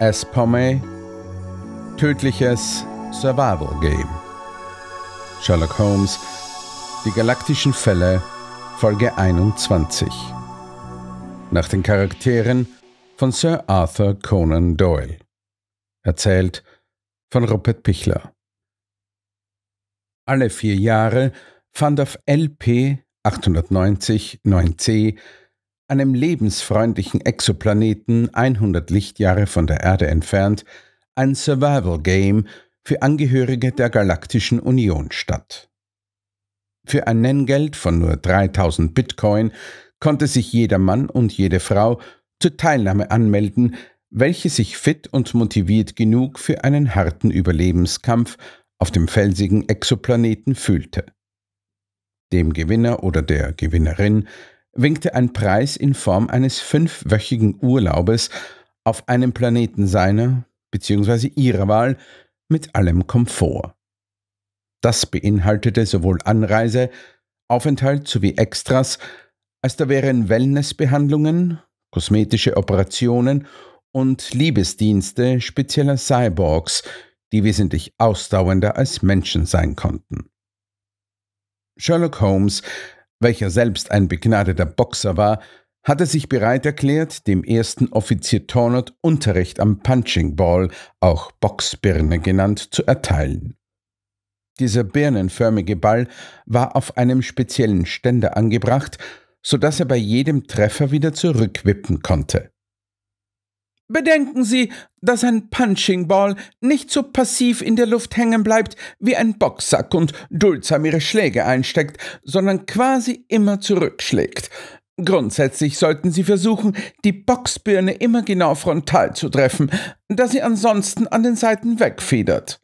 S-Pomay, tödliches Survival Game. Sherlock Holmes, die galaktischen Fälle, Folge 21. Nach den Charakteren von Sir Arthur Conan Doyle. Erzählt von Rupert Pichler. Alle vier Jahre fand auf LP 890 9C einem lebensfreundlichen Exoplaneten 100 Lichtjahre von der Erde entfernt, ein Survival-Game für Angehörige der Galaktischen Union statt. Für ein Nenngeld von nur 3000 Bitcoin konnte sich jeder Mann und jede Frau zur Teilnahme anmelden, welche sich fit und motiviert genug für einen harten Überlebenskampf auf dem felsigen Exoplaneten fühlte. Dem Gewinner oder der Gewinnerin winkte ein Preis in Form eines fünfwöchigen Urlaubes auf einem Planeten seiner bzw. ihrer Wahl mit allem Komfort. Das beinhaltete sowohl Anreise, Aufenthalt sowie Extras, als da wären Wellnessbehandlungen, kosmetische Operationen und Liebesdienste spezieller Cyborgs, die wesentlich ausdauernder als Menschen sein konnten. Sherlock Holmes welcher selbst ein begnadeter Boxer war, hatte sich bereit erklärt, dem ersten Offizier Tornot Unterricht am Punching Ball, auch Boxbirne genannt, zu erteilen. Dieser birnenförmige Ball war auf einem speziellen Ständer angebracht, so dass er bei jedem Treffer wieder zurückwippen konnte. Bedenken Sie, dass ein Punching Ball nicht so passiv in der Luft hängen bleibt wie ein Boxsack und duldsam ihre Schläge einsteckt, sondern quasi immer zurückschlägt. Grundsätzlich sollten Sie versuchen, die Boxbirne immer genau frontal zu treffen, da sie ansonsten an den Seiten wegfedert.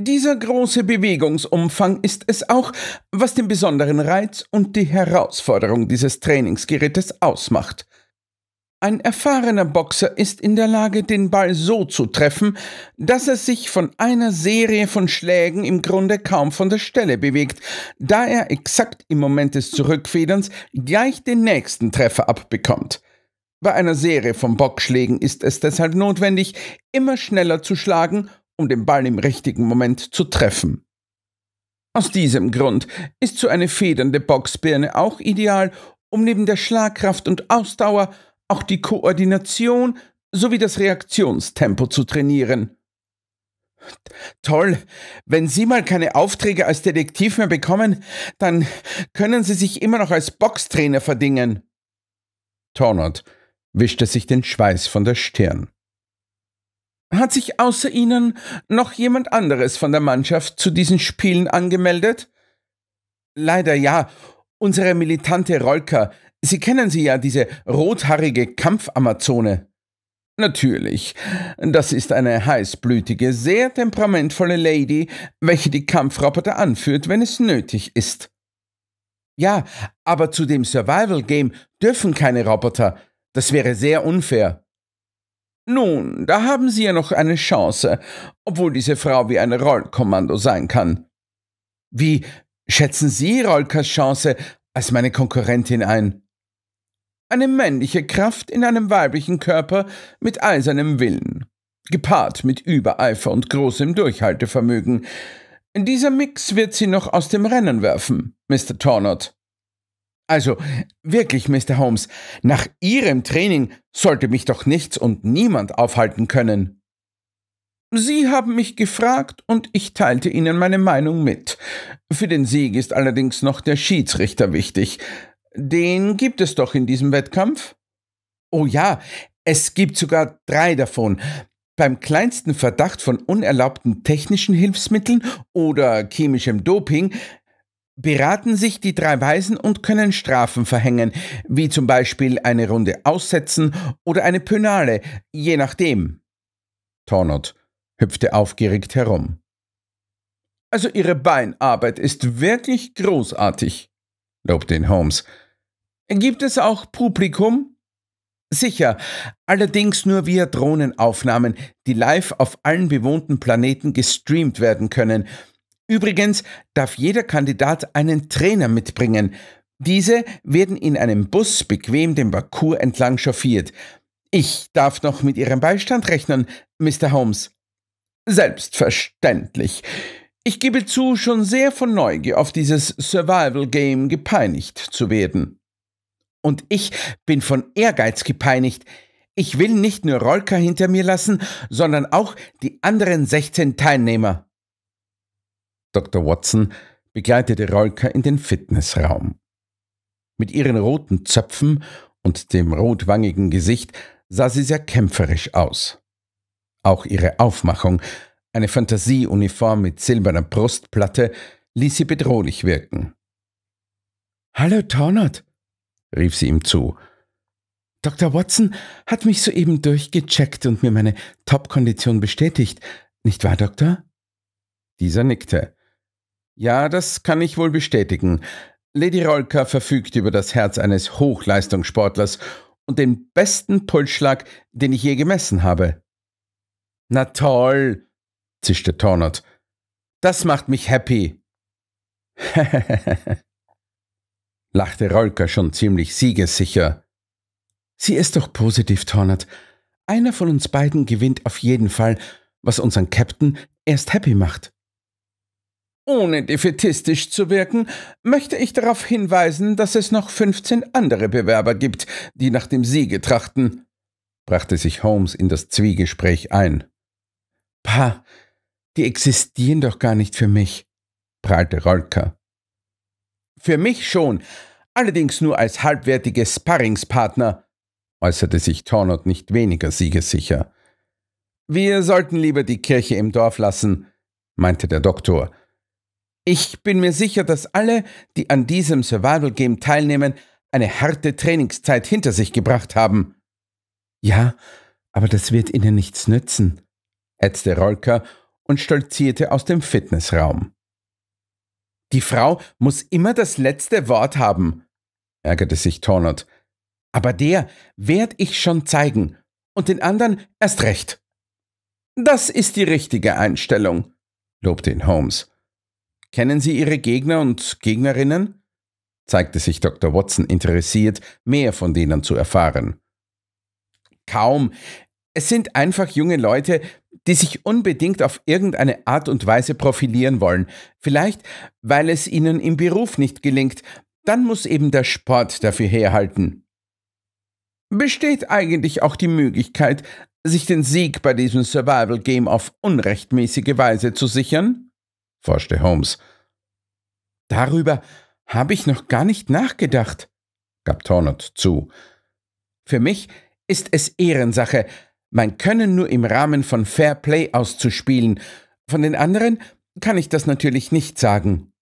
Dieser große Bewegungsumfang ist es auch, was den besonderen Reiz und die Herausforderung dieses Trainingsgerätes ausmacht – ein erfahrener Boxer ist in der Lage, den Ball so zu treffen, dass er sich von einer Serie von Schlägen im Grunde kaum von der Stelle bewegt, da er exakt im Moment des Zurückfederns gleich den nächsten Treffer abbekommt. Bei einer Serie von Boxschlägen ist es deshalb notwendig, immer schneller zu schlagen, um den Ball im richtigen Moment zu treffen. Aus diesem Grund ist so eine federnde Boxbirne auch ideal, um neben der Schlagkraft und Ausdauer auch die Koordination sowie das Reaktionstempo zu trainieren. Toll, wenn Sie mal keine Aufträge als Detektiv mehr bekommen, dann können Sie sich immer noch als Boxtrainer verdingen. Tornot wischte sich den Schweiß von der Stirn. Hat sich außer Ihnen noch jemand anderes von der Mannschaft zu diesen Spielen angemeldet? Leider ja, unsere militante Rolka Sie kennen sie ja, diese rothaarige Kampfamazone. Natürlich. Das ist eine heißblütige, sehr temperamentvolle Lady, welche die Kampfroboter anführt, wenn es nötig ist. Ja, aber zu dem Survival Game dürfen keine Roboter. Das wäre sehr unfair. Nun, da haben Sie ja noch eine Chance, obwohl diese Frau wie ein Rollkommando sein kann. Wie schätzen Sie Rolkas Chance als meine Konkurrentin ein? eine männliche Kraft in einem weiblichen Körper mit eisernem Willen, gepaart mit Übereifer und großem Durchhaltevermögen. Dieser Mix wird sie noch aus dem Rennen werfen, Mr. Tornot. Also, wirklich, Mr. Holmes, nach Ihrem Training sollte mich doch nichts und niemand aufhalten können. Sie haben mich gefragt und ich teilte Ihnen meine Meinung mit. Für den Sieg ist allerdings noch der Schiedsrichter wichtig. Den gibt es doch in diesem Wettkampf? Oh ja, es gibt sogar drei davon. Beim kleinsten Verdacht von unerlaubten technischen Hilfsmitteln oder chemischem Doping beraten sich die drei Weisen und können Strafen verhängen, wie zum Beispiel eine Runde aussetzen oder eine Pönale, je nachdem. Tornot hüpfte aufgeregt herum. Also ihre Beinarbeit ist wirklich großartig, lobte ihn Holmes Gibt es auch Publikum? Sicher, allerdings nur via Drohnenaufnahmen, die live auf allen bewohnten Planeten gestreamt werden können. Übrigens darf jeder Kandidat einen Trainer mitbringen. Diese werden in einem Bus bequem dem Parcours entlang chauffiert. Ich darf noch mit Ihrem Beistand rechnen, Mr. Holmes. Selbstverständlich. Ich gebe zu, schon sehr von Neugier auf dieses Survival Game gepeinigt zu werden und ich bin von Ehrgeiz gepeinigt. Ich will nicht nur Rolka hinter mir lassen, sondern auch die anderen 16 Teilnehmer. Dr. Watson begleitete Rolka in den Fitnessraum. Mit ihren roten Zöpfen und dem rotwangigen Gesicht sah sie sehr kämpferisch aus. Auch ihre Aufmachung, eine Fantasieuniform mit silberner Brustplatte, ließ sie bedrohlich wirken. Hallo, Tornot, rief sie ihm zu. Dr. Watson hat mich soeben durchgecheckt und mir meine Top-Kondition bestätigt. Nicht wahr, Doktor? Dieser nickte. Ja, das kann ich wohl bestätigen. Lady Rolka verfügt über das Herz eines Hochleistungssportlers und den besten Pulsschlag, den ich je gemessen habe. Na toll, zischte Tornot. Das macht mich happy. lachte Rolker schon ziemlich siegessicher. Sie ist doch positiv, Tornat. Einer von uns beiden gewinnt auf jeden Fall, was unseren Captain erst happy macht. Ohne defetistisch zu wirken, möchte ich darauf hinweisen, dass es noch 15 andere Bewerber gibt, die nach dem Siege trachten, brachte sich Holmes in das Zwiegespräch ein. Pah, die existieren doch gar nicht für mich, prahlte Rolka. Für mich schon, allerdings nur als halbwertige Sparringspartner, äußerte sich Tornot nicht weniger siegessicher. Wir sollten lieber die Kirche im Dorf lassen, meinte der Doktor. Ich bin mir sicher, dass alle, die an diesem Survival Game teilnehmen, eine harte Trainingszeit hinter sich gebracht haben. Ja, aber das wird ihnen nichts nützen, hetzte Rolker und stolzierte aus dem Fitnessraum. Die Frau muss immer das letzte Wort haben, ärgerte sich Tornot. Aber der werd ich schon zeigen und den anderen erst recht. Das ist die richtige Einstellung, lobte ihn Holmes. Kennen Sie Ihre Gegner und Gegnerinnen? zeigte sich Dr. Watson interessiert, mehr von denen zu erfahren. Kaum. Es sind einfach junge Leute, die sich unbedingt auf irgendeine Art und Weise profilieren wollen, vielleicht weil es ihnen im Beruf nicht gelingt, dann muss eben der Sport dafür herhalten. Besteht eigentlich auch die Möglichkeit, sich den Sieg bei diesem Survival Game auf unrechtmäßige Weise zu sichern? forschte Holmes. Darüber habe ich noch gar nicht nachgedacht, gab Tornot zu. Für mich ist es Ehrensache, mein Können nur im Rahmen von Fair Play auszuspielen. Von den anderen kann ich das natürlich nicht sagen.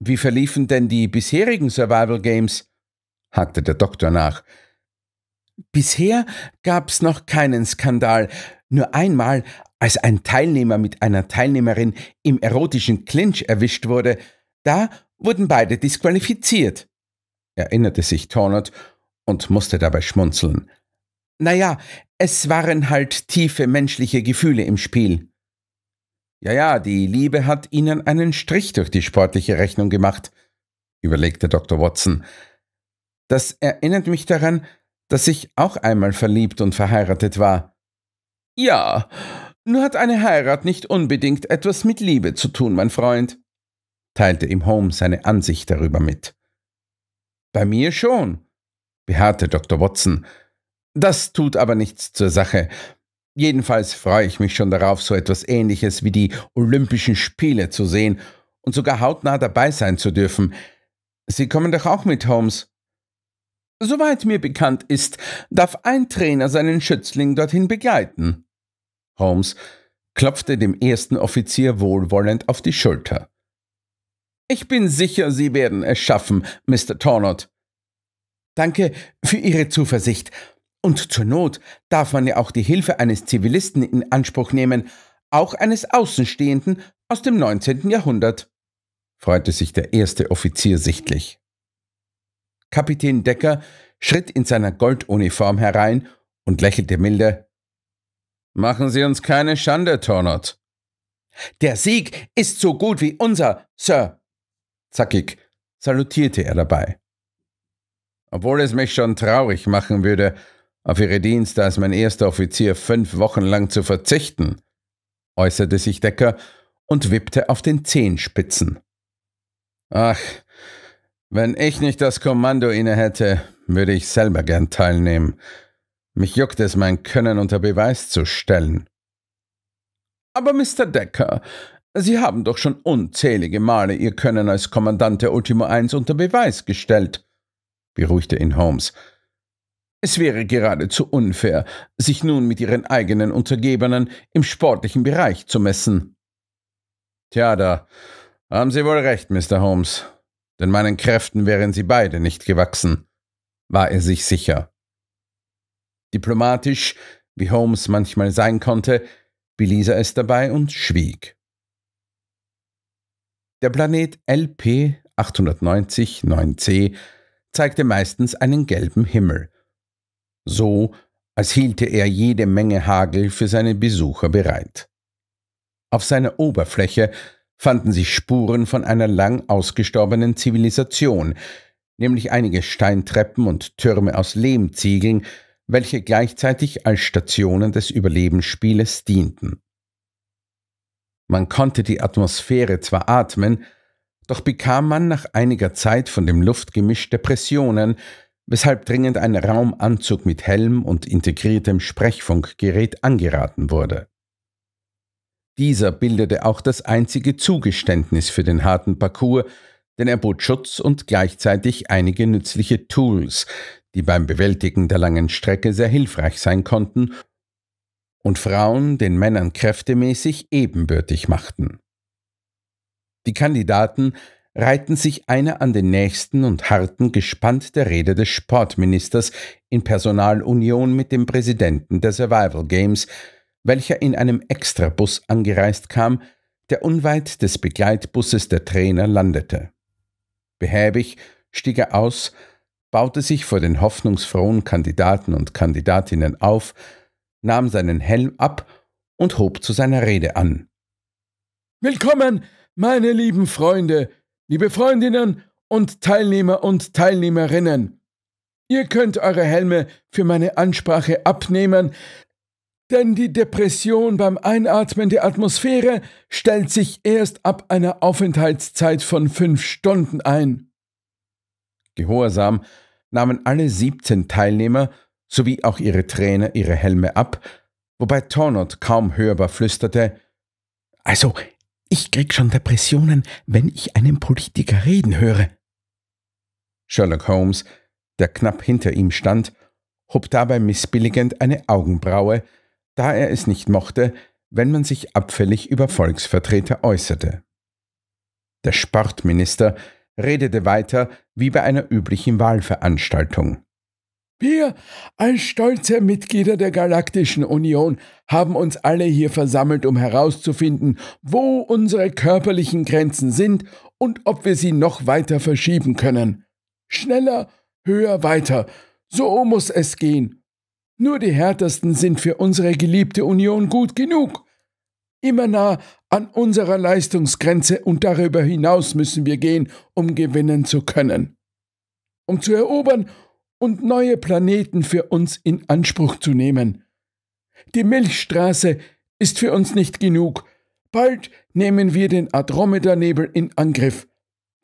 Wie verliefen denn die bisherigen Survival Games? hakte der Doktor nach. Bisher gab's noch keinen Skandal. Nur einmal, als ein Teilnehmer mit einer Teilnehmerin im erotischen Clinch erwischt wurde, da wurden beide disqualifiziert, erinnerte sich Tornot und musste dabei schmunzeln. Naja, es waren halt tiefe menschliche Gefühle im Spiel. Ja, ja, die Liebe hat Ihnen einen Strich durch die sportliche Rechnung gemacht, überlegte Dr. Watson. Das erinnert mich daran, dass ich auch einmal verliebt und verheiratet war. Ja, nur hat eine Heirat nicht unbedingt etwas mit Liebe zu tun, mein Freund, teilte ihm Holmes seine Ansicht darüber mit. Bei mir schon, beharrte Dr. Watson. Das tut aber nichts zur Sache. Jedenfalls freue ich mich schon darauf, so etwas Ähnliches wie die Olympischen Spiele zu sehen und sogar hautnah dabei sein zu dürfen. Sie kommen doch auch mit, Holmes. Soweit mir bekannt ist, darf ein Trainer seinen Schützling dorthin begleiten. Holmes klopfte dem ersten Offizier wohlwollend auf die Schulter. Ich bin sicher, Sie werden es schaffen, Mr. Tornot. Danke für Ihre Zuversicht. Und zur Not darf man ja auch die Hilfe eines Zivilisten in Anspruch nehmen, auch eines Außenstehenden aus dem 19. Jahrhundert, freute sich der erste Offizier sichtlich. Kapitän Decker schritt in seiner Golduniform herein und lächelte milde. Machen Sie uns keine Schande, Tornot. Der Sieg ist so gut wie unser, Sir. Zackig salutierte er dabei. Obwohl es mich schon traurig machen würde, auf ihre Dienste als mein erster Offizier fünf Wochen lang zu verzichten, äußerte sich Decker und wippte auf den Zehenspitzen. Ach, wenn ich nicht das Kommando inne hätte, würde ich selber gern teilnehmen. Mich juckt es, mein Können unter Beweis zu stellen. Aber Mr. Decker, Sie haben doch schon unzählige Male Ihr Können als Kommandant der Ultimo I unter Beweis gestellt, beruhigte ihn Holmes. Es wäre geradezu unfair, sich nun mit ihren eigenen Untergebenen im sportlichen Bereich zu messen. Tja, da haben Sie wohl recht, Mr. Holmes, denn meinen Kräften wären Sie beide nicht gewachsen, war er sich sicher. Diplomatisch, wie Holmes manchmal sein konnte, beließ er es dabei und schwieg. Der Planet LP 890-9c zeigte meistens einen gelben Himmel, so als hielte er jede Menge Hagel für seine Besucher bereit. Auf seiner Oberfläche fanden sich Spuren von einer lang ausgestorbenen Zivilisation, nämlich einige Steintreppen und Türme aus Lehmziegeln, welche gleichzeitig als Stationen des Überlebensspieles dienten. Man konnte die Atmosphäre zwar atmen, doch bekam man nach einiger Zeit von dem Luftgemisch Depressionen, weshalb dringend ein Raumanzug mit Helm und integriertem Sprechfunkgerät angeraten wurde. Dieser bildete auch das einzige Zugeständnis für den harten Parcours, denn er bot Schutz und gleichzeitig einige nützliche Tools, die beim Bewältigen der langen Strecke sehr hilfreich sein konnten und Frauen den Männern kräftemäßig ebenbürtig machten. Die Kandidaten reihten sich einer an den nächsten und harten gespannt der Rede des Sportministers in Personalunion mit dem Präsidenten der Survival Games, welcher in einem Extrabus angereist kam, der unweit des Begleitbusses der Trainer landete. Behäbig stieg er aus, baute sich vor den hoffnungsfrohen Kandidaten und Kandidatinnen auf, nahm seinen Helm ab und hob zu seiner Rede an. Willkommen, meine lieben Freunde, Liebe Freundinnen und Teilnehmer und Teilnehmerinnen, ihr könnt eure Helme für meine Ansprache abnehmen, denn die Depression beim Einatmen der Atmosphäre stellt sich erst ab einer Aufenthaltszeit von fünf Stunden ein. Gehorsam nahmen alle 17 Teilnehmer sowie auch ihre Trainer ihre Helme ab, wobei Tornot kaum hörbar flüsterte, also ich krieg schon Depressionen, wenn ich einen Politiker reden höre. Sherlock Holmes, der knapp hinter ihm stand, hob dabei missbilligend eine Augenbraue, da er es nicht mochte, wenn man sich abfällig über Volksvertreter äußerte. Der Sportminister redete weiter wie bei einer üblichen Wahlveranstaltung. Wir, als stolze Mitglieder der Galaktischen Union, haben uns alle hier versammelt, um herauszufinden, wo unsere körperlichen Grenzen sind und ob wir sie noch weiter verschieben können. Schneller, höher, weiter. So muss es gehen. Nur die Härtesten sind für unsere geliebte Union gut genug. Immer nah an unserer Leistungsgrenze und darüber hinaus müssen wir gehen, um gewinnen zu können. Um zu erobern und neue Planeten für uns in Anspruch zu nehmen. Die Milchstraße ist für uns nicht genug. Bald nehmen wir den Andromeda-Nebel in Angriff.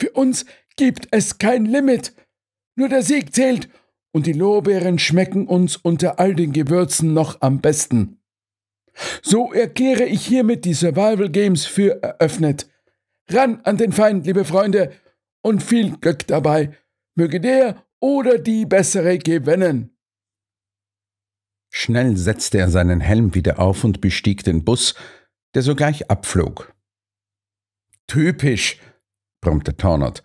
Für uns gibt es kein Limit. Nur der Sieg zählt und die Lorbeeren schmecken uns unter all den Gewürzen noch am besten. So erkläre ich hiermit die Survival Games für eröffnet. Ran an den Feind, liebe Freunde, und viel Glück dabei. Möge der oder die bessere gewinnen. Schnell setzte er seinen Helm wieder auf und bestieg den Bus, der sogleich abflog. Typisch, brummte Tornert.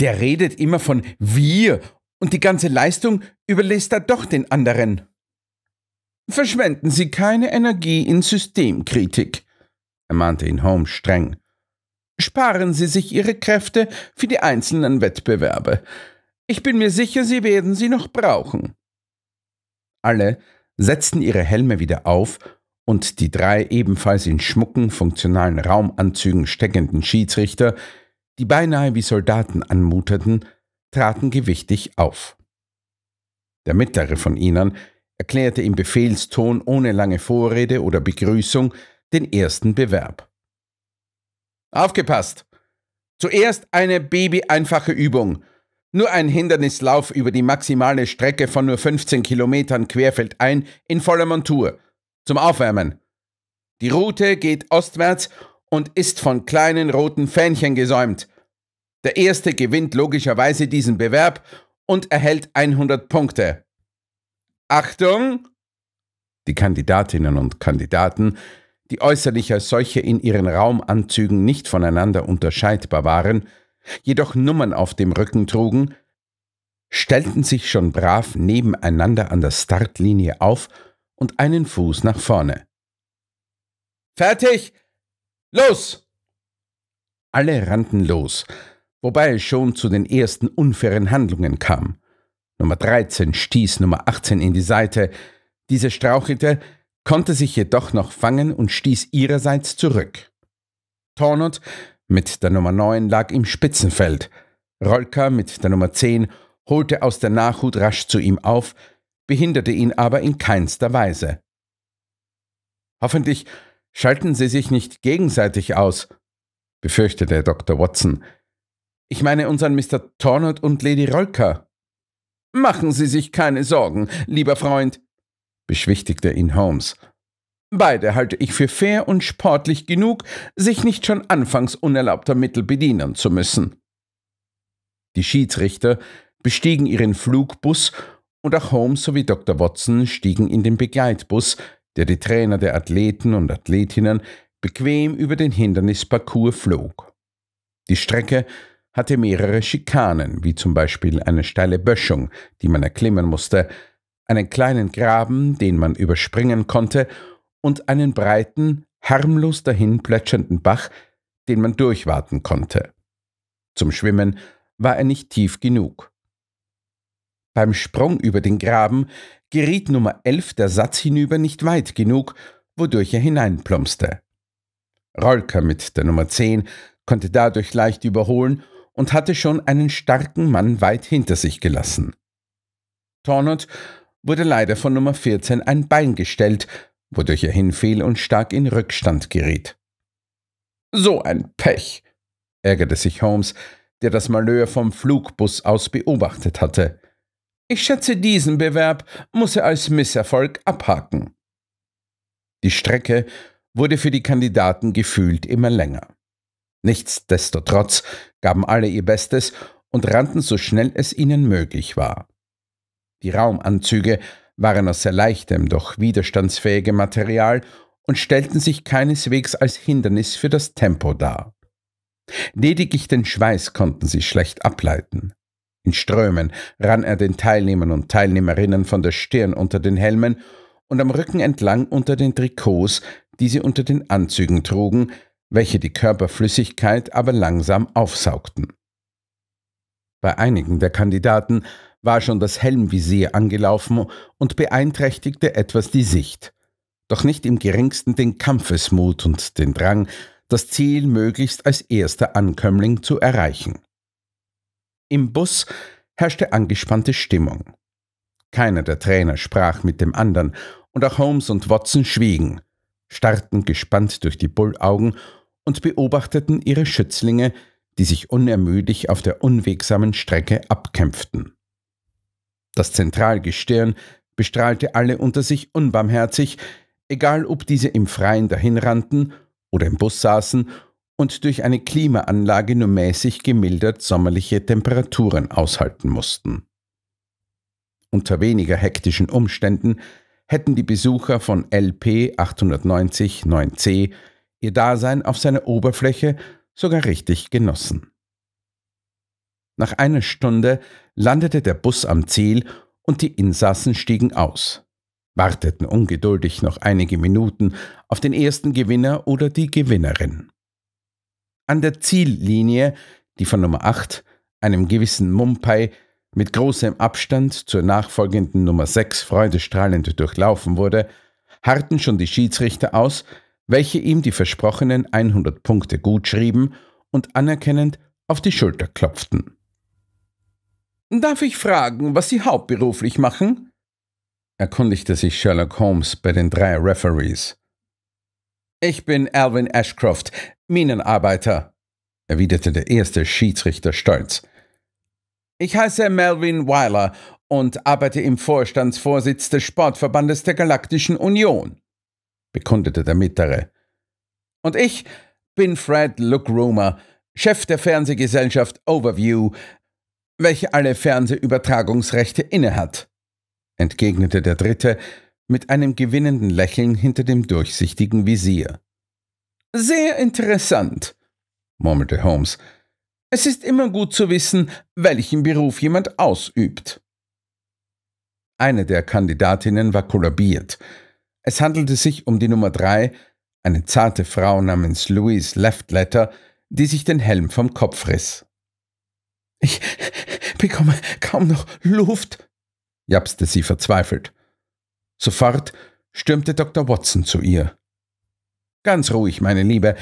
Der redet immer von wir und die ganze Leistung überlässt er doch den anderen. Verschwenden Sie keine Energie in Systemkritik, ermahnte ihn Holmes streng. Sparen Sie sich Ihre Kräfte für die einzelnen Wettbewerbe. Ich bin mir sicher, Sie werden sie noch brauchen. Alle setzten ihre Helme wieder auf und die drei ebenfalls in schmucken, funktionalen Raumanzügen steckenden Schiedsrichter, die beinahe wie Soldaten anmuteten, traten gewichtig auf. Der mittlere von ihnen erklärte im Befehlston ohne lange Vorrede oder Begrüßung den ersten Bewerb. Aufgepasst! Zuerst eine babyeinfache Übung, nur ein Hindernislauf über die maximale Strecke von nur 15 Kilometern querfällt ein in voller Montur. Zum Aufwärmen. Die Route geht ostwärts und ist von kleinen roten Fähnchen gesäumt. Der Erste gewinnt logischerweise diesen Bewerb und erhält 100 Punkte. Achtung! Die Kandidatinnen und Kandidaten, die äußerlich als solche in ihren Raumanzügen nicht voneinander unterscheidbar waren, jedoch Nummern auf dem Rücken trugen, stellten sich schon brav nebeneinander an der Startlinie auf und einen Fuß nach vorne. Fertig! Los! Alle rannten los, wobei es schon zu den ersten unfairen Handlungen kam. Nummer 13 stieß Nummer 18 in die Seite, diese strauchelte, konnte sich jedoch noch fangen und stieß ihrerseits zurück. Tornot mit der Nummer 9 lag im Spitzenfeld. Rolka mit der Nummer 10 holte aus der Nachhut rasch zu ihm auf, behinderte ihn aber in keinster Weise. Hoffentlich schalten sie sich nicht gegenseitig aus, befürchtete Dr. Watson. Ich meine unseren Mr. Tornot und Lady Rolka. Machen Sie sich keine Sorgen, lieber Freund, beschwichtigte ihn Holmes. Beide halte ich für fair und sportlich genug, sich nicht schon anfangs unerlaubter Mittel bedienen zu müssen. Die Schiedsrichter bestiegen ihren Flugbus und auch Holmes sowie Dr. Watson stiegen in den Begleitbus, der die Trainer der Athleten und Athletinnen bequem über den Hindernisparcours flog. Die Strecke hatte mehrere Schikanen, wie zum Beispiel eine steile Böschung, die man erklimmen musste, einen kleinen Graben, den man überspringen konnte, und einen breiten, harmlos dahin plätschernden Bach, den man durchwaten konnte. Zum Schwimmen war er nicht tief genug. Beim Sprung über den Graben geriet Nummer 11 der Satz hinüber nicht weit genug, wodurch er hineinplumpste. Rolker mit der Nummer 10 konnte dadurch leicht überholen und hatte schon einen starken Mann weit hinter sich gelassen. Tornot wurde leider von Nummer 14 ein Bein gestellt, wodurch er hinfiel und stark in Rückstand geriet. So ein Pech, ärgerte sich Holmes, der das Malheur vom Flugbus aus beobachtet hatte. Ich schätze, diesen Bewerb muss er als Misserfolg abhaken. Die Strecke wurde für die Kandidaten gefühlt immer länger. Nichtsdestotrotz gaben alle ihr Bestes und rannten so schnell es ihnen möglich war. Die Raumanzüge waren aus sehr leichtem, doch widerstandsfähigem Material und stellten sich keineswegs als Hindernis für das Tempo dar. Lediglich den Schweiß konnten sie schlecht ableiten. In Strömen rann er den Teilnehmern und Teilnehmerinnen von der Stirn unter den Helmen und am Rücken entlang unter den Trikots, die sie unter den Anzügen trugen, welche die Körperflüssigkeit aber langsam aufsaugten. Bei einigen der Kandidaten war schon das Helmvisier angelaufen und beeinträchtigte etwas die Sicht. Doch nicht im geringsten den Kampfesmut und den Drang, das Ziel möglichst als erster Ankömmling zu erreichen. Im Bus herrschte angespannte Stimmung. Keiner der Trainer sprach mit dem anderen, und auch Holmes und Watson schwiegen, starrten gespannt durch die Bullaugen und beobachteten ihre Schützlinge, die sich unermüdlich auf der unwegsamen Strecke abkämpften. Das Zentralgestirn bestrahlte alle unter sich unbarmherzig, egal ob diese im Freien dahinrannten oder im Bus saßen und durch eine Klimaanlage nur mäßig gemildert sommerliche Temperaturen aushalten mussten. Unter weniger hektischen Umständen hätten die Besucher von LP 890 9C ihr Dasein auf seiner Oberfläche sogar richtig genossen. Nach einer Stunde landete der Bus am Ziel und die Insassen stiegen aus, warteten ungeduldig noch einige Minuten auf den ersten Gewinner oder die Gewinnerin. An der Ziellinie, die von Nummer 8, einem gewissen Mumpai, mit großem Abstand zur nachfolgenden Nummer 6 freudestrahlend durchlaufen wurde, harrten schon die Schiedsrichter aus, welche ihm die versprochenen 100 Punkte gutschrieben und anerkennend auf die Schulter klopften. Darf ich fragen, was Sie hauptberuflich machen? erkundigte sich Sherlock Holmes bei den drei Referees. Ich bin Alvin Ashcroft, Minenarbeiter, erwiderte der erste Schiedsrichter stolz. Ich heiße Melvin Weiler und arbeite im Vorstandsvorsitz des Sportverbandes der Galaktischen Union, bekundete der mittlere. Und ich bin Fred Lookromer, Chef der Fernsehgesellschaft Overview, welche alle Fernsehübertragungsrechte innehat, entgegnete der Dritte mit einem gewinnenden Lächeln hinter dem durchsichtigen Visier. Sehr interessant, murmelte Holmes. Es ist immer gut zu wissen, welchen Beruf jemand ausübt. Eine der Kandidatinnen war kollabiert. Es handelte sich um die Nummer drei, eine zarte Frau namens Louise Leftletter, die sich den Helm vom Kopf riss. Ich bekomme kaum noch Luft, japste sie verzweifelt. Sofort stürmte Dr. Watson zu ihr. Ganz ruhig, meine Liebe.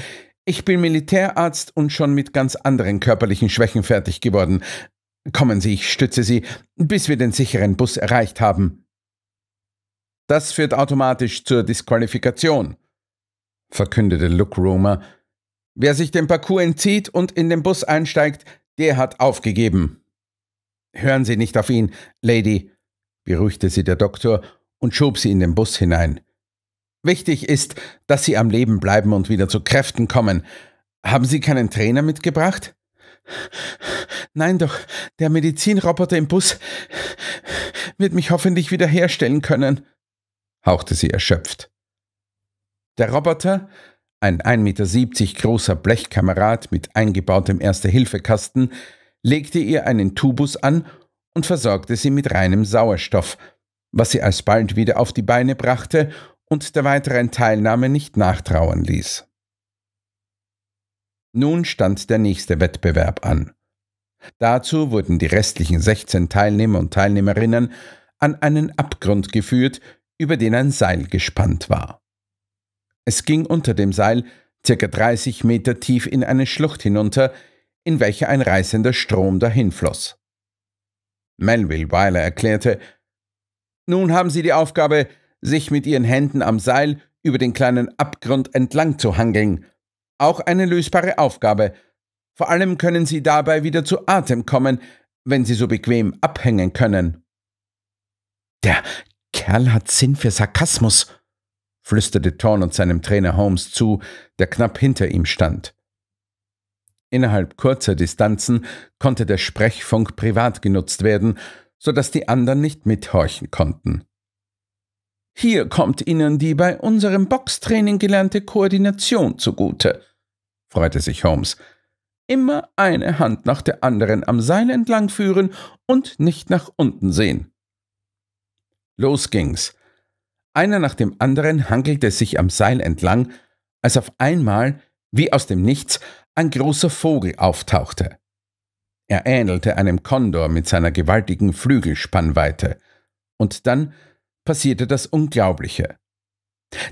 Ich bin Militärarzt und schon mit ganz anderen körperlichen Schwächen fertig geworden. Kommen Sie, ich stütze Sie, bis wir den sicheren Bus erreicht haben. Das führt automatisch zur Disqualifikation, verkündete Luke Romer. Wer sich dem Parcours entzieht und in den Bus einsteigt, der hat aufgegeben. Hören Sie nicht auf ihn, Lady, beruhigte sie der Doktor und schob sie in den Bus hinein. Wichtig ist, dass Sie am Leben bleiben und wieder zu Kräften kommen. Haben Sie keinen Trainer mitgebracht? Nein doch, der Medizinroboter im Bus wird mich hoffentlich wiederherstellen können, hauchte sie erschöpft. Der Roboter ein 1,70 Meter großer Blechkamerad mit eingebautem Erste-Hilfe-Kasten, legte ihr einen Tubus an und versorgte sie mit reinem Sauerstoff, was sie alsbald wieder auf die Beine brachte und der weiteren Teilnahme nicht nachtrauern ließ. Nun stand der nächste Wettbewerb an. Dazu wurden die restlichen 16 Teilnehmer und Teilnehmerinnen an einen Abgrund geführt, über den ein Seil gespannt war. Es ging unter dem Seil circa 30 Meter tief in eine Schlucht hinunter, in welche ein reißender Strom dahinfloss. Melville Weiler erklärte, nun haben Sie die Aufgabe, sich mit Ihren Händen am Seil über den kleinen Abgrund entlang zu hangeln. Auch eine lösbare Aufgabe. Vor allem können Sie dabei wieder zu Atem kommen, wenn Sie so bequem abhängen können. Der Kerl hat Sinn für Sarkasmus, flüsterte Thorn und seinem Trainer Holmes zu, der knapp hinter ihm stand. Innerhalb kurzer Distanzen konnte der Sprechfunk privat genutzt werden, so dass die anderen nicht mithorchen konnten. Hier kommt Ihnen die bei unserem Boxtraining gelernte Koordination zugute, freute sich Holmes. Immer eine Hand nach der anderen am Seil entlang führen und nicht nach unten sehen. Los ging's. Einer nach dem anderen hangelte sich am Seil entlang, als auf einmal, wie aus dem Nichts, ein großer Vogel auftauchte. Er ähnelte einem Kondor mit seiner gewaltigen Flügelspannweite. Und dann passierte das Unglaubliche.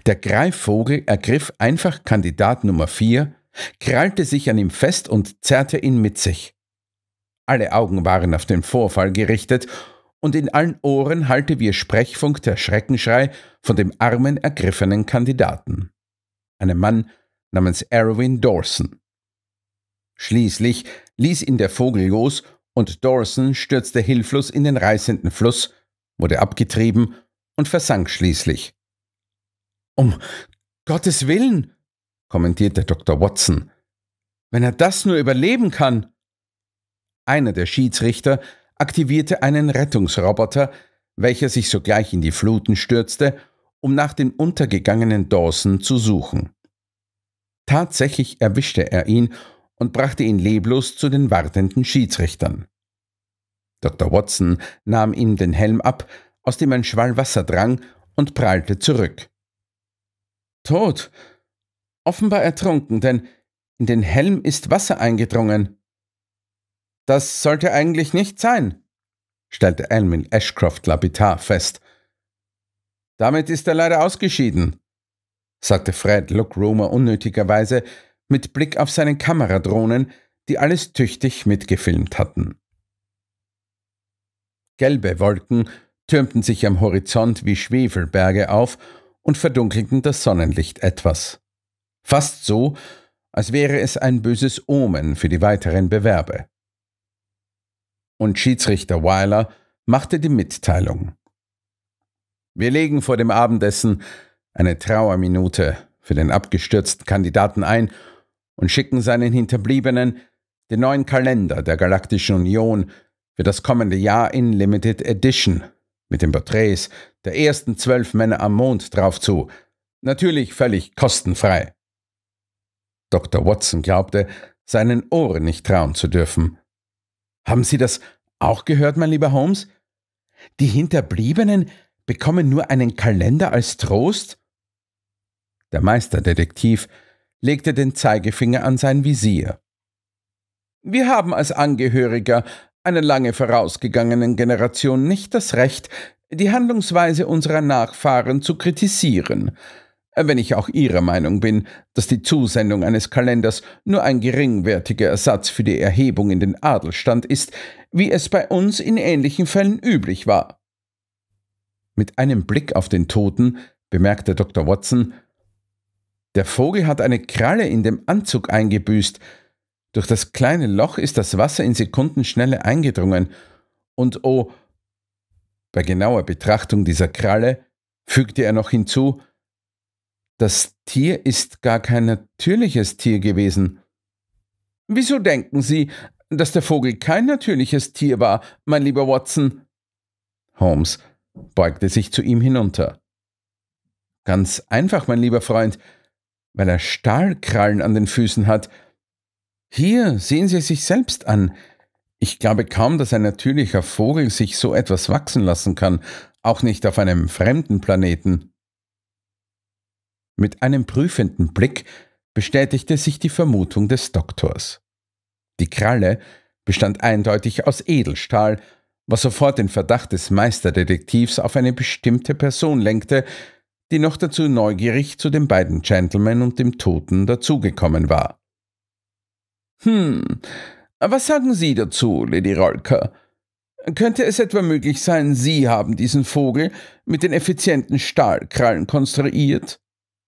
Der Greifvogel ergriff einfach Kandidat Nummer 4, krallte sich an ihm fest und zerrte ihn mit sich. Alle Augen waren auf den Vorfall gerichtet und in allen Ohren hallte wie Sprechfunk der Schreckenschrei von dem armen, ergriffenen Kandidaten. Einem Mann namens Erwin Dawson. Schließlich ließ ihn der Vogel los und Dawson stürzte hilflos in den reißenden Fluss, wurde abgetrieben und versank schließlich. Um Gottes Willen, kommentierte Dr. Watson, wenn er das nur überleben kann. Einer der Schiedsrichter aktivierte einen Rettungsroboter, welcher sich sogleich in die Fluten stürzte, um nach dem untergegangenen Dawson zu suchen. Tatsächlich erwischte er ihn und brachte ihn leblos zu den wartenden Schiedsrichtern. Dr. Watson nahm ihm den Helm ab, aus dem ein Schwall Wasser drang, und prallte zurück. Tot! Offenbar ertrunken, denn in den Helm ist Wasser eingedrungen. Das sollte eigentlich nicht sein, stellte Elmin Ashcroft Labitar fest. Damit ist er leider ausgeschieden, sagte Fred Lookromer unnötigerweise mit Blick auf seine Kameradrohnen, die alles tüchtig mitgefilmt hatten. Gelbe Wolken türmten sich am Horizont wie Schwefelberge auf und verdunkelten das Sonnenlicht etwas. Fast so, als wäre es ein böses Omen für die weiteren Bewerbe und Schiedsrichter Weiler machte die Mitteilung. Wir legen vor dem Abendessen eine Trauerminute für den abgestürzten Kandidaten ein und schicken seinen Hinterbliebenen den neuen Kalender der Galaktischen Union für das kommende Jahr in Limited Edition mit den Porträts der ersten zwölf Männer am Mond drauf zu. Natürlich völlig kostenfrei. Dr. Watson glaubte, seinen Ohren nicht trauen zu dürfen. Haben Sie das auch gehört, mein lieber Holmes? Die Hinterbliebenen bekommen nur einen Kalender als Trost? Der Meisterdetektiv legte den Zeigefinger an sein Visier. Wir haben als Angehöriger einer lange vorausgegangenen Generation nicht das Recht, die Handlungsweise unserer Nachfahren zu kritisieren. Äh, wenn ich auch Ihrer Meinung bin, dass die Zusendung eines Kalenders nur ein geringwertiger Ersatz für die Erhebung in den Adelstand ist, wie es bei uns in ähnlichen Fällen üblich war. Mit einem Blick auf den Toten bemerkte Dr. Watson, der Vogel hat eine Kralle in dem Anzug eingebüßt, durch das kleine Loch ist das Wasser in Sekundenschnelle eingedrungen, und oh, bei genauer Betrachtung dieser Kralle, fügte er noch hinzu, das Tier ist gar kein natürliches Tier gewesen. Wieso denken Sie, dass der Vogel kein natürliches Tier war, mein lieber Watson? Holmes beugte sich zu ihm hinunter. Ganz einfach, mein lieber Freund, weil er Stahlkrallen an den Füßen hat. Hier sehen Sie es sich selbst an. Ich glaube kaum, dass ein natürlicher Vogel sich so etwas wachsen lassen kann, auch nicht auf einem fremden Planeten. Mit einem prüfenden Blick bestätigte sich die Vermutung des Doktors. Die Kralle bestand eindeutig aus Edelstahl, was sofort den Verdacht des Meisterdetektivs auf eine bestimmte Person lenkte, die noch dazu neugierig zu den beiden Gentlemen und dem Toten dazugekommen war. Hm, was sagen Sie dazu, Lady Rolker? Könnte es etwa möglich sein, Sie haben diesen Vogel mit den effizienten Stahlkrallen konstruiert?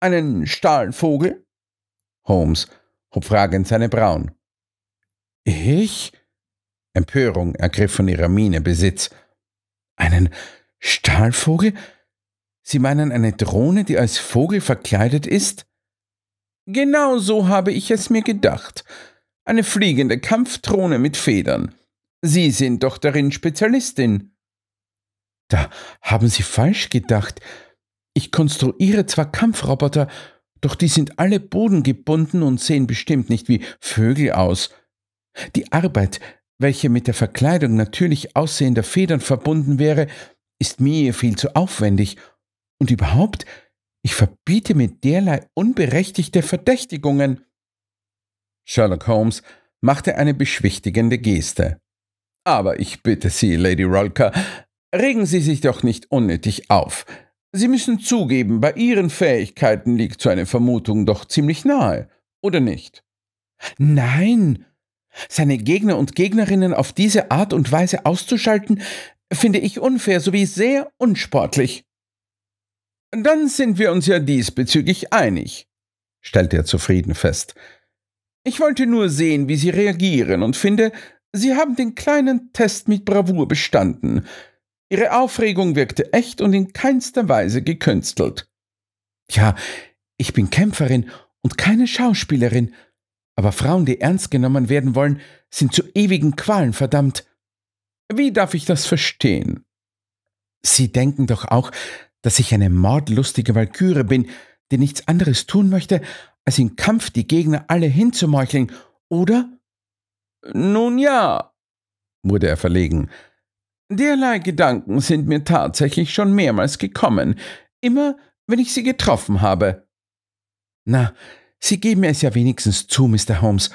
Einen Stahlvogel? Holmes hob fragend seine Brauen. Ich? Empörung ergriff von ihrer Miene Besitz. Einen Stahlvogel? Sie meinen eine Drohne, die als Vogel verkleidet ist? Genau so habe ich es mir gedacht. Eine fliegende Kampfdrohne mit Federn. Sie sind doch darin Spezialistin. Da haben Sie falsch gedacht. Ich konstruiere zwar Kampfroboter, doch die sind alle bodengebunden und sehen bestimmt nicht wie Vögel aus. Die Arbeit, welche mit der Verkleidung natürlich aussehender Federn verbunden wäre, ist mir viel zu aufwendig. Und überhaupt, ich verbiete mir derlei unberechtigte Verdächtigungen. Sherlock Holmes machte eine beschwichtigende Geste. Aber ich bitte Sie, Lady Rolker, regen Sie sich doch nicht unnötig auf. Sie müssen zugeben, bei Ihren Fähigkeiten liegt so eine Vermutung doch ziemlich nahe, oder nicht? Nein. Seine Gegner und Gegnerinnen auf diese Art und Weise auszuschalten, finde ich unfair sowie sehr unsportlich. Dann sind wir uns ja diesbezüglich einig, stellte er zufrieden fest. Ich wollte nur sehen, wie Sie reagieren und finde, Sie haben den kleinen Test mit Bravour bestanden. Ihre Aufregung wirkte echt und in keinster Weise gekünstelt. Tja, ich bin Kämpferin und keine Schauspielerin, aber Frauen, die ernst genommen werden wollen, sind zu ewigen Qualen verdammt. Wie darf ich das verstehen? Sie denken doch auch, dass ich eine mordlustige Walküre bin, die nichts anderes tun möchte, als im Kampf die Gegner alle hinzumeucheln, oder? Nun ja, wurde er verlegen. Derlei Gedanken sind mir tatsächlich schon mehrmals gekommen, immer wenn ich Sie getroffen habe. Na, Sie geben es ja wenigstens zu, Mr. Holmes.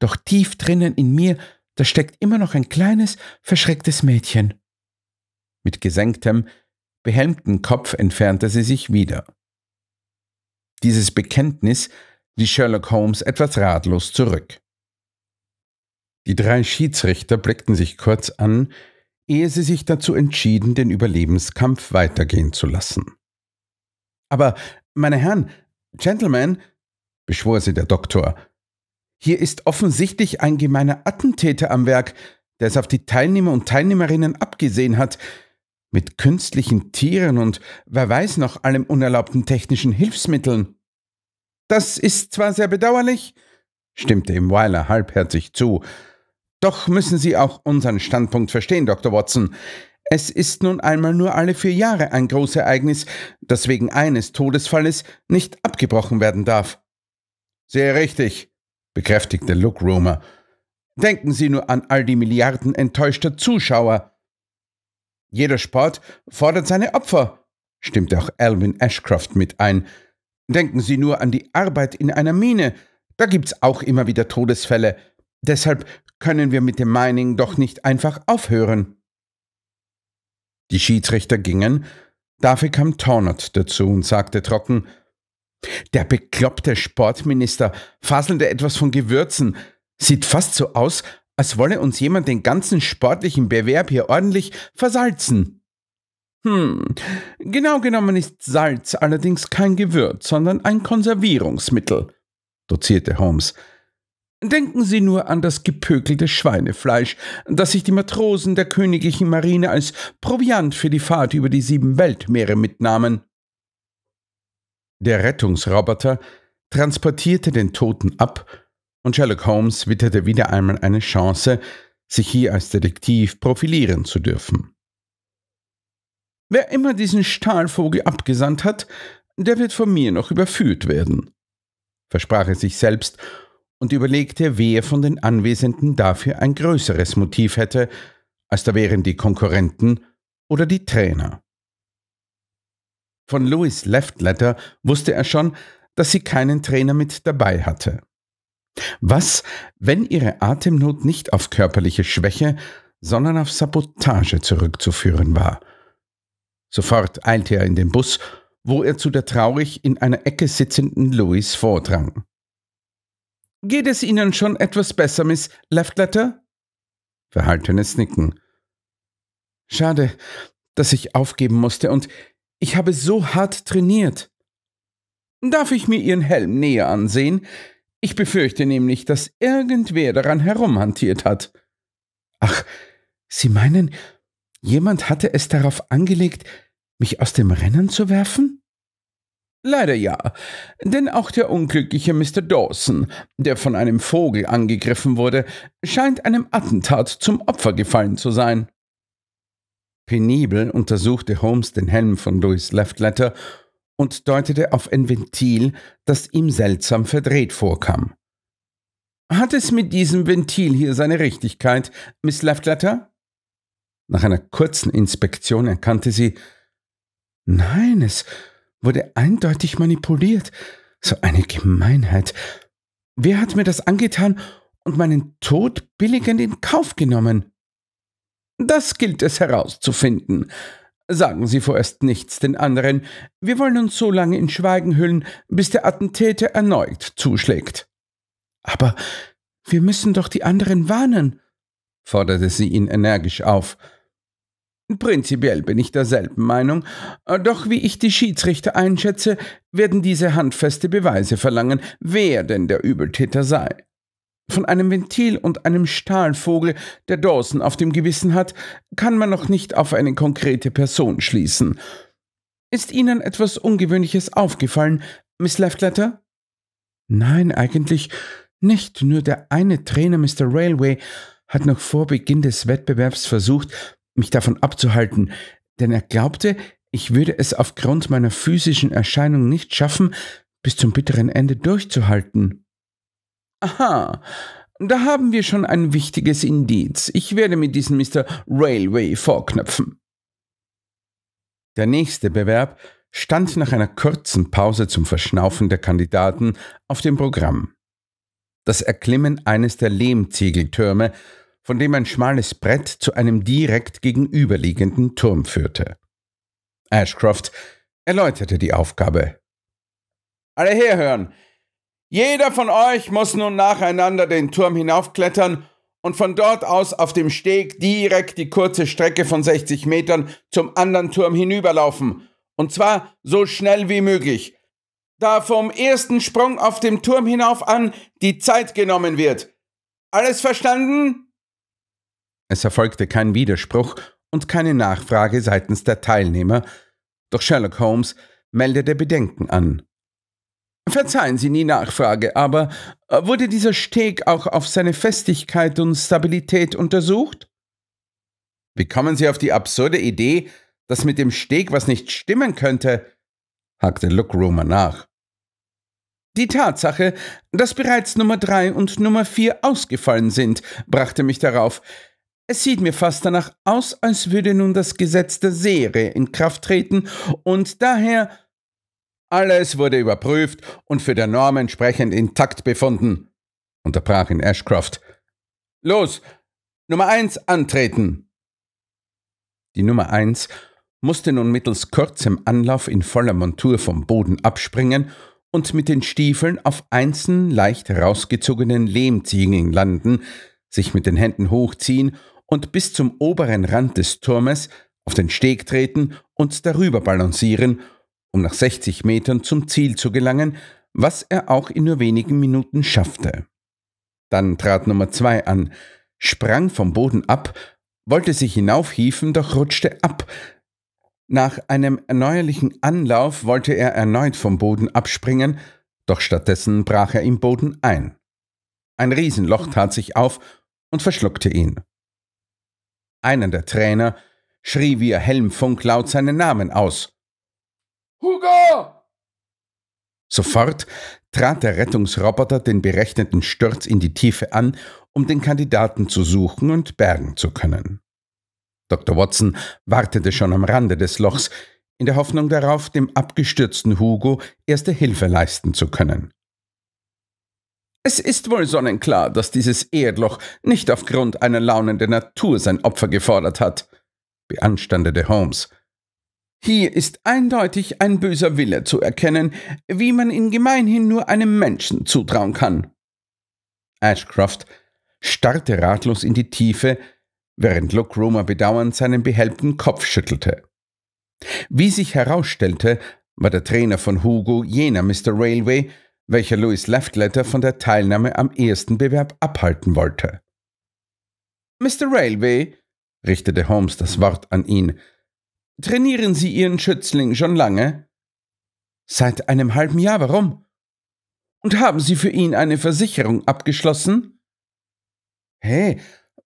Doch tief drinnen in mir, da steckt immer noch ein kleines, verschrecktes Mädchen. Mit gesenktem, behelmten Kopf entfernte sie sich wieder. Dieses Bekenntnis ließ Sherlock Holmes etwas ratlos zurück. Die drei Schiedsrichter blickten sich kurz an, ehe sie sich dazu entschieden, den Überlebenskampf weitergehen zu lassen. Aber, meine Herren, Gentlemen, beschwor sie der Doktor, hier ist offensichtlich ein gemeiner Attentäter am Werk, der es auf die Teilnehmer und Teilnehmerinnen abgesehen hat, mit künstlichen Tieren und wer weiß noch allem unerlaubten technischen Hilfsmitteln. Das ist zwar sehr bedauerlich, stimmte ihm Weiler halbherzig zu, doch müssen Sie auch unseren Standpunkt verstehen, Dr. Watson. Es ist nun einmal nur alle vier Jahre ein großes Ereignis, das wegen eines Todesfalles nicht abgebrochen werden darf. Sehr richtig, bekräftigte Luke Romer. Denken Sie nur an all die Milliarden enttäuschter Zuschauer. Jeder Sport fordert seine Opfer, stimmte auch Alvin Ashcroft mit ein. Denken Sie nur an die Arbeit in einer Mine. Da gibt's auch immer wieder Todesfälle. Deshalb können wir mit dem Mining doch nicht einfach aufhören. Die Schiedsrichter gingen, dafür kam Tornert dazu und sagte trocken, der bekloppte Sportminister faselte etwas von Gewürzen, sieht fast so aus, als wolle uns jemand den ganzen sportlichen Bewerb hier ordentlich versalzen. Hm, genau genommen ist Salz allerdings kein Gewürz, sondern ein Konservierungsmittel, dozierte Holmes. Denken Sie nur an das gepökelte Schweinefleisch, das sich die Matrosen der königlichen Marine als Proviant für die Fahrt über die sieben Weltmeere mitnahmen. Der Rettungsroboter transportierte den Toten ab, und Sherlock Holmes witterte wieder einmal eine Chance, sich hier als Detektiv profilieren zu dürfen. Wer immer diesen Stahlvogel abgesandt hat, der wird von mir noch überführt werden, versprach er sich selbst und überlegte, wer von den Anwesenden dafür ein größeres Motiv hätte, als da wären die Konkurrenten oder die Trainer. Von Louis Leftletter wusste er schon, dass sie keinen Trainer mit dabei hatte. Was, wenn ihre Atemnot nicht auf körperliche Schwäche, sondern auf Sabotage zurückzuführen war? Sofort eilte er in den Bus, wo er zu der traurig in einer Ecke sitzenden Louis vordrang. Geht es Ihnen schon etwas besser, Miss Leftletter? Verhaltenes Nicken. Schade, dass ich aufgeben musste und ich habe so hart trainiert. Darf ich mir Ihren Helm näher ansehen? Ich befürchte nämlich, dass irgendwer daran herumhantiert hat. Ach, Sie meinen, jemand hatte es darauf angelegt, mich aus dem Rennen zu werfen? Leider ja. Denn auch der unglückliche Mr. Dawson, der von einem Vogel angegriffen wurde, scheint einem Attentat zum Opfer gefallen zu sein. Penibel untersuchte Holmes den Helm von Louis Leftletter und deutete auf ein Ventil, das ihm seltsam verdreht vorkam. Hat es mit diesem Ventil hier seine Richtigkeit, Miss Leftletter? Nach einer kurzen Inspektion erkannte sie, nein, es wurde eindeutig manipuliert. So eine Gemeinheit. Wer hat mir das angetan und meinen Tod billigend in Kauf genommen? Das gilt es herauszufinden. Sagen Sie vorerst nichts den anderen. Wir wollen uns so lange in Schweigen hüllen, bis der Attentäter erneut zuschlägt. Aber wir müssen doch die anderen warnen, forderte sie ihn energisch auf. Prinzipiell bin ich derselben Meinung, äh, doch wie ich die Schiedsrichter einschätze, werden diese handfeste Beweise verlangen, wer denn der Übeltäter sei. Von einem Ventil und einem Stahlvogel, der Dawson auf dem Gewissen hat, kann man noch nicht auf eine konkrete Person schließen. Ist Ihnen etwas Ungewöhnliches aufgefallen, Miss Leftletter? Nein, eigentlich nicht. Nur der eine Trainer, Mr. Railway, hat noch vor Beginn des Wettbewerbs versucht, mich davon abzuhalten, denn er glaubte, ich würde es aufgrund meiner physischen Erscheinung nicht schaffen, bis zum bitteren Ende durchzuhalten. Aha, da haben wir schon ein wichtiges Indiz. Ich werde mit diesem Mr. Railway vorknöpfen. Der nächste Bewerb stand nach einer kurzen Pause zum Verschnaufen der Kandidaten auf dem Programm. Das Erklimmen eines der Lehmziegeltürme von dem ein schmales Brett zu einem direkt gegenüberliegenden Turm führte. Ashcroft erläuterte die Aufgabe. Alle herhören! Jeder von euch muss nun nacheinander den Turm hinaufklettern und von dort aus auf dem Steg direkt die kurze Strecke von 60 Metern zum anderen Turm hinüberlaufen, und zwar so schnell wie möglich. Da vom ersten Sprung auf dem Turm hinauf an die Zeit genommen wird. Alles verstanden? Es erfolgte kein Widerspruch und keine Nachfrage seitens der Teilnehmer, doch Sherlock Holmes meldete Bedenken an. Verzeihen Sie die Nachfrage, aber äh, wurde dieser Steg auch auf seine Festigkeit und Stabilität untersucht? Wie kommen Sie auf die absurde Idee, dass mit dem Steg was nicht stimmen könnte? hakte Lookromer nach. Die Tatsache, dass bereits Nummer 3 und Nummer 4 ausgefallen sind, brachte mich darauf. Es sieht mir fast danach aus, als würde nun das Gesetz der Serie in Kraft treten und daher alles wurde überprüft und für der Norm entsprechend intakt befunden, unterbrach ihn Ashcroft. Los, Nummer eins antreten! Die Nummer eins musste nun mittels kurzem Anlauf in voller Montur vom Boden abspringen und mit den Stiefeln auf einzelnen leicht herausgezogenen Lehmziegeln landen, sich mit den Händen hochziehen und bis zum oberen Rand des Turmes auf den Steg treten und darüber balancieren, um nach 60 Metern zum Ziel zu gelangen, was er auch in nur wenigen Minuten schaffte. Dann trat Nummer 2 an, sprang vom Boden ab, wollte sich hinaufhieven, doch rutschte ab. Nach einem erneuerlichen Anlauf wollte er erneut vom Boden abspringen, doch stattdessen brach er im Boden ein. Ein Riesenloch tat sich auf und verschluckte ihn einen der Trainer, schrie via Helmfunk laut seinen Namen aus. Hugo! Sofort trat der Rettungsroboter den berechneten Sturz in die Tiefe an, um den Kandidaten zu suchen und bergen zu können. Dr. Watson wartete schon am Rande des Lochs, in der Hoffnung darauf, dem abgestürzten Hugo erste Hilfe leisten zu können. Es ist wohl sonnenklar, dass dieses Erdloch nicht aufgrund einer launenden Natur sein Opfer gefordert hat, beanstandete Holmes. Hier ist eindeutig ein böser Wille zu erkennen, wie man ihn gemeinhin nur einem Menschen zutrauen kann. Ashcroft starrte ratlos in die Tiefe, während Lockroomer bedauernd seinen behelmten Kopf schüttelte. Wie sich herausstellte, war der Trainer von Hugo jener Mr. Railway, welcher Louis Leftletter von der Teilnahme am ersten Bewerb abhalten wollte. Mr. Railway, richtete Holmes das Wort an ihn, trainieren Sie Ihren Schützling schon lange? Seit einem halben Jahr, warum? Und haben Sie für ihn eine Versicherung abgeschlossen? Hey,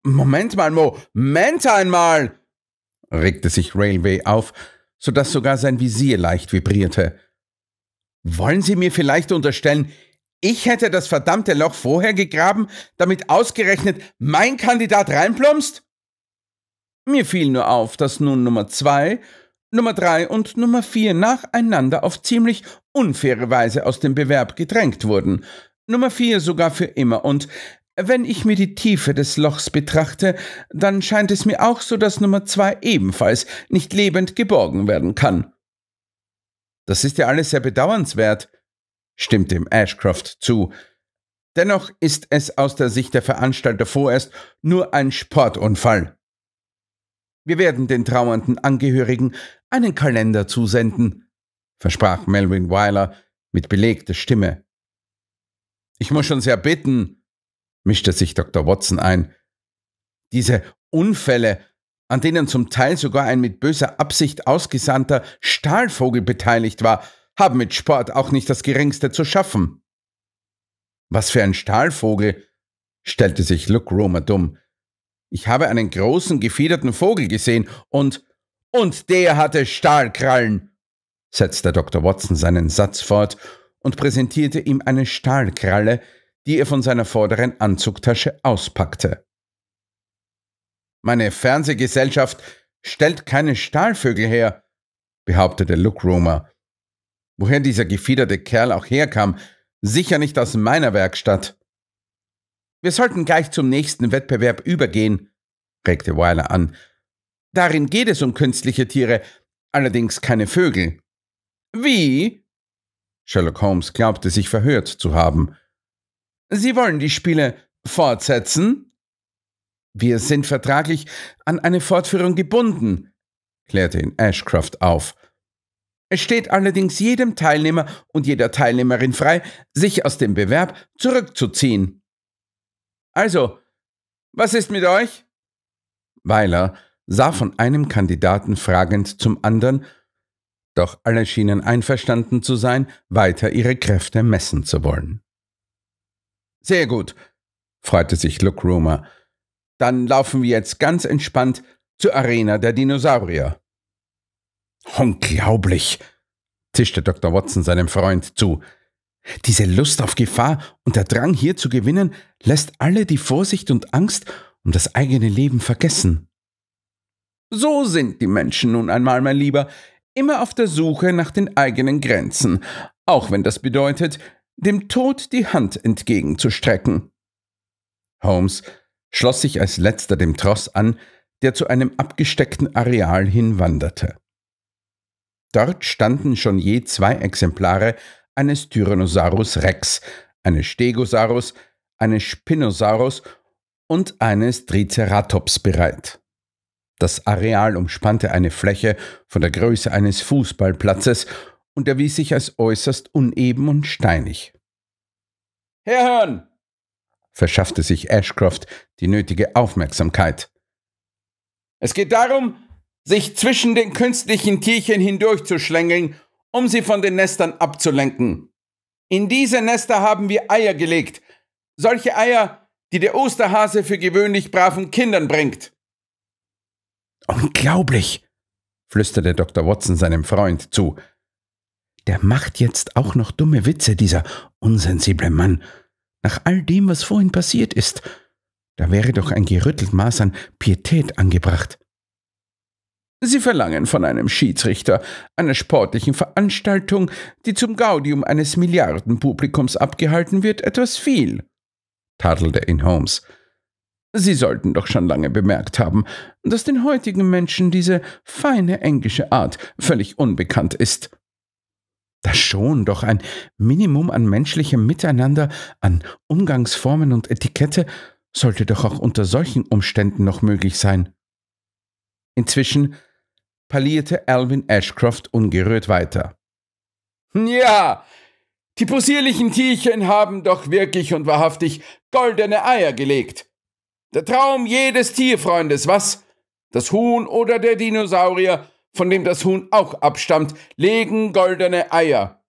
Moment mal, Moment einmal! regte sich Railway auf, so dass sogar sein Visier leicht vibrierte. Wollen Sie mir vielleicht unterstellen, ich hätte das verdammte Loch vorher gegraben, damit ausgerechnet mein Kandidat reinplumpst? Mir fiel nur auf, dass nun Nummer zwei, Nummer drei und Nummer vier nacheinander auf ziemlich unfaire Weise aus dem Bewerb gedrängt wurden. Nummer vier sogar für immer und wenn ich mir die Tiefe des Lochs betrachte, dann scheint es mir auch so, dass Nummer zwei ebenfalls nicht lebend geborgen werden kann. Das ist ja alles sehr bedauernswert, stimmt dem Ashcroft zu. Dennoch ist es aus der Sicht der Veranstalter vorerst nur ein Sportunfall. Wir werden den trauernden Angehörigen einen Kalender zusenden, versprach Melvin Weiler mit belegter Stimme. Ich muss schon sehr bitten, mischte sich Dr. Watson ein. Diese Unfälle an denen zum Teil sogar ein mit böser Absicht ausgesandter Stahlvogel beteiligt war, haben mit Sport auch nicht das geringste zu schaffen. Was für ein Stahlvogel, stellte sich Luke Romer dumm. Ich habe einen großen, gefiederten Vogel gesehen und und der hatte Stahlkrallen, setzte Dr. Watson seinen Satz fort und präsentierte ihm eine Stahlkralle, die er von seiner vorderen Anzugtasche auspackte. Meine Fernsehgesellschaft stellt keine Stahlvögel her, behauptete Lookromer. Woher dieser gefiederte Kerl auch herkam, sicher nicht aus meiner Werkstatt. Wir sollten gleich zum nächsten Wettbewerb übergehen, regte Weiler an. Darin geht es um künstliche Tiere, allerdings keine Vögel. Wie? Sherlock Holmes glaubte sich verhört zu haben. Sie wollen die Spiele fortsetzen? Wir sind vertraglich an eine Fortführung gebunden, klärte ihn Ashcroft auf. Es steht allerdings jedem Teilnehmer und jeder Teilnehmerin frei, sich aus dem Bewerb zurückzuziehen. Also, was ist mit euch? Weiler sah von einem Kandidaten fragend zum anderen, doch alle schienen einverstanden zu sein, weiter ihre Kräfte messen zu wollen. Sehr gut, freute sich Luke Roomer. Dann laufen wir jetzt ganz entspannt zur Arena der Dinosaurier. Unglaublich, zischte Dr. Watson seinem Freund zu. Diese Lust auf Gefahr und der Drang hier zu gewinnen lässt alle die Vorsicht und Angst um das eigene Leben vergessen. So sind die Menschen nun einmal, mein Lieber, immer auf der Suche nach den eigenen Grenzen, auch wenn das bedeutet, dem Tod die Hand entgegenzustrecken. Holmes schloss sich als letzter dem Tross an, der zu einem abgesteckten Areal hinwanderte. Dort standen schon je zwei Exemplare eines Tyrannosaurus rex, eines Stegosaurus, eines Spinosaurus und eines Triceratops bereit. Das Areal umspannte eine Fläche von der Größe eines Fußballplatzes und erwies sich als äußerst uneben und steinig. Herhören! verschaffte sich Ashcroft die nötige Aufmerksamkeit. Es geht darum, sich zwischen den künstlichen Tierchen hindurchzuschlängeln, um sie von den Nestern abzulenken. In diese Nester haben wir Eier gelegt, solche Eier, die der Osterhase für gewöhnlich braven Kindern bringt. Unglaublich, flüsterte Dr. Watson seinem Freund zu. Der macht jetzt auch noch dumme Witze, dieser unsensible Mann nach all dem, was vorhin passiert ist. Da wäre doch ein gerüttelt Maß an Pietät angebracht. Sie verlangen von einem Schiedsrichter einer sportlichen Veranstaltung, die zum Gaudium eines Milliardenpublikums abgehalten wird, etwas viel, tadelte ihn Holmes. Sie sollten doch schon lange bemerkt haben, dass den heutigen Menschen diese feine englische Art völlig unbekannt ist. Das schon, doch ein Minimum an menschlichem Miteinander, an Umgangsformen und Etikette sollte doch auch unter solchen Umständen noch möglich sein. Inzwischen parlierte Alvin Ashcroft ungerührt weiter. Ja, die possierlichen Tierchen haben doch wirklich und wahrhaftig goldene Eier gelegt. Der Traum jedes Tierfreundes, was? Das Huhn oder der Dinosaurier von dem das Huhn auch abstammt, legen goldene Eier.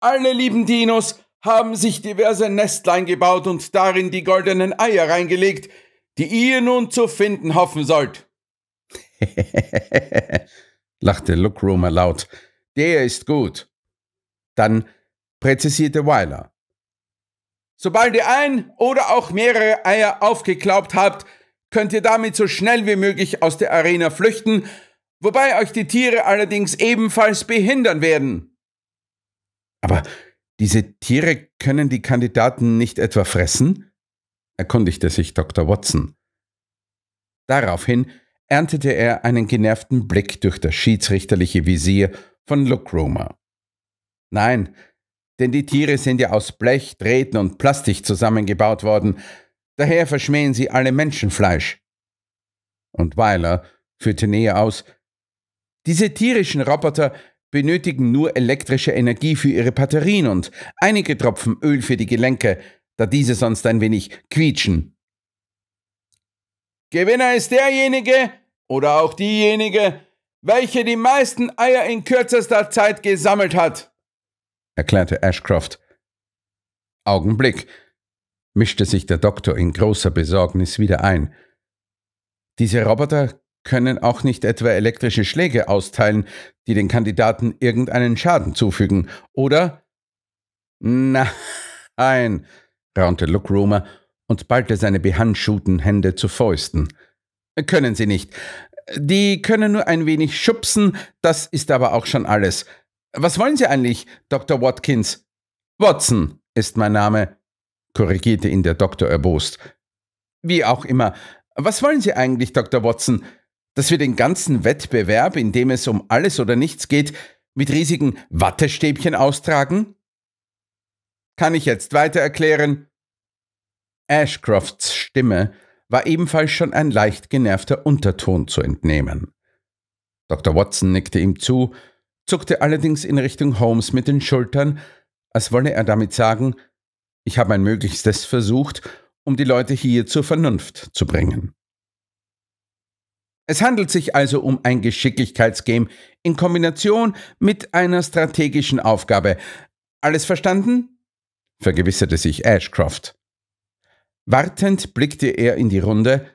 Alle lieben Dinos haben sich diverse Nestlein gebaut und darin die goldenen Eier reingelegt, die ihr nun zu finden hoffen sollt. lachte Lookroomer laut. Der ist gut. Dann präzisierte Weiler. Sobald ihr ein oder auch mehrere Eier aufgeklaubt habt, könnt ihr damit so schnell wie möglich aus der Arena flüchten wobei euch die Tiere allerdings ebenfalls behindern werden. Aber diese Tiere können die Kandidaten nicht etwa fressen? erkundigte sich Dr. Watson. Daraufhin erntete er einen genervten Blick durch das schiedsrichterliche Visier von Lookromer. Nein, denn die Tiere sind ja aus Blech, Drähten und Plastik zusammengebaut worden, daher verschmähen sie alle Menschenfleisch. Und Weiler führte näher aus, diese tierischen Roboter benötigen nur elektrische Energie für ihre Batterien und einige Tropfen Öl für die Gelenke, da diese sonst ein wenig quietschen. Gewinner ist derjenige oder auch diejenige, welche die meisten Eier in kürzester Zeit gesammelt hat, erklärte Ashcroft. Augenblick, mischte sich der Doktor in großer Besorgnis wieder ein. Diese Roboter können auch nicht etwa elektrische Schläge austeilen, die den Kandidaten irgendeinen Schaden zufügen, oder? Nein, raunte Lookromer und ballte seine behandschuhten Hände zu Fäusten. Können sie nicht. Die können nur ein wenig schubsen, das ist aber auch schon alles. Was wollen Sie eigentlich, Dr. Watkins? Watson ist mein Name, korrigierte ihn der Doktor erbost. Wie auch immer, was wollen Sie eigentlich, Dr. Watson? dass wir den ganzen Wettbewerb, in dem es um alles oder nichts geht, mit riesigen Wattestäbchen austragen? Kann ich jetzt weiter erklären? Ashcrofts Stimme war ebenfalls schon ein leicht genervter Unterton zu entnehmen. Dr. Watson nickte ihm zu, zuckte allerdings in Richtung Holmes mit den Schultern, als wolle er damit sagen, ich habe mein Möglichstes versucht, um die Leute hier zur Vernunft zu bringen. Es handelt sich also um ein Geschicklichkeitsgame in Kombination mit einer strategischen Aufgabe. Alles verstanden? vergewisserte sich Ashcroft. Wartend blickte er in die Runde,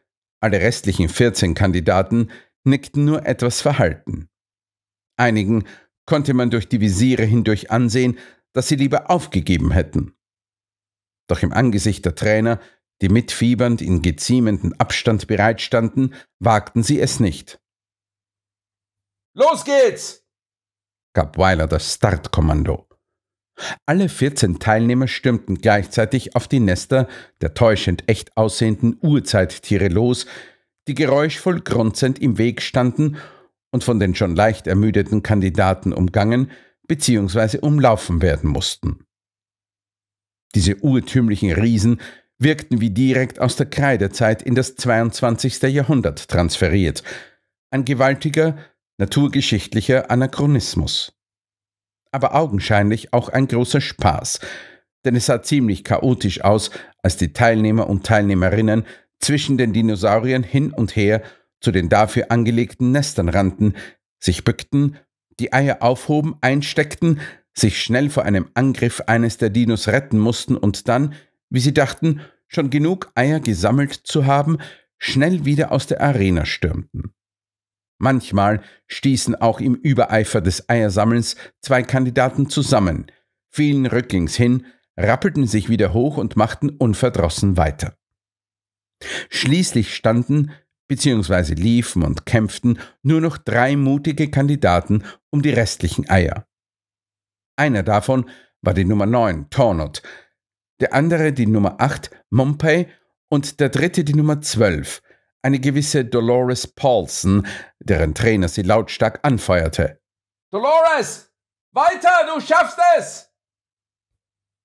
alle restlichen 14 Kandidaten nickten nur etwas verhalten. Einigen konnte man durch die Visiere hindurch ansehen, dass sie lieber aufgegeben hätten. Doch im Angesicht der Trainer die mitfiebernd in geziemenden Abstand bereitstanden, wagten sie es nicht. Los geht's! gab Weiler das Startkommando. Alle 14 Teilnehmer stürmten gleichzeitig auf die Nester der täuschend echt aussehenden Urzeittiere los, die geräuschvoll grunzend im Weg standen und von den schon leicht ermüdeten Kandidaten umgangen bzw. umlaufen werden mussten. Diese urtümlichen Riesen wirkten wie direkt aus der Kreidezeit in das 22. Jahrhundert transferiert. Ein gewaltiger, naturgeschichtlicher Anachronismus. Aber augenscheinlich auch ein großer Spaß, denn es sah ziemlich chaotisch aus, als die Teilnehmer und Teilnehmerinnen zwischen den Dinosauriern hin und her zu den dafür angelegten Nestern rannten, sich bückten, die Eier aufhoben, einsteckten, sich schnell vor einem Angriff eines der Dinos retten mussten und dann wie sie dachten, schon genug Eier gesammelt zu haben, schnell wieder aus der Arena stürmten. Manchmal stießen auch im Übereifer des Eiersammelns zwei Kandidaten zusammen, fielen rücklings hin, rappelten sich wieder hoch und machten unverdrossen weiter. Schließlich standen, beziehungsweise liefen und kämpften nur noch drei mutige Kandidaten um die restlichen Eier. Einer davon war die Nummer 9, Tornot, der andere die Nummer 8, Mompey, und der dritte die Nummer 12, eine gewisse Dolores Paulson, deren Trainer sie lautstark anfeuerte. Dolores! Weiter, du schaffst es!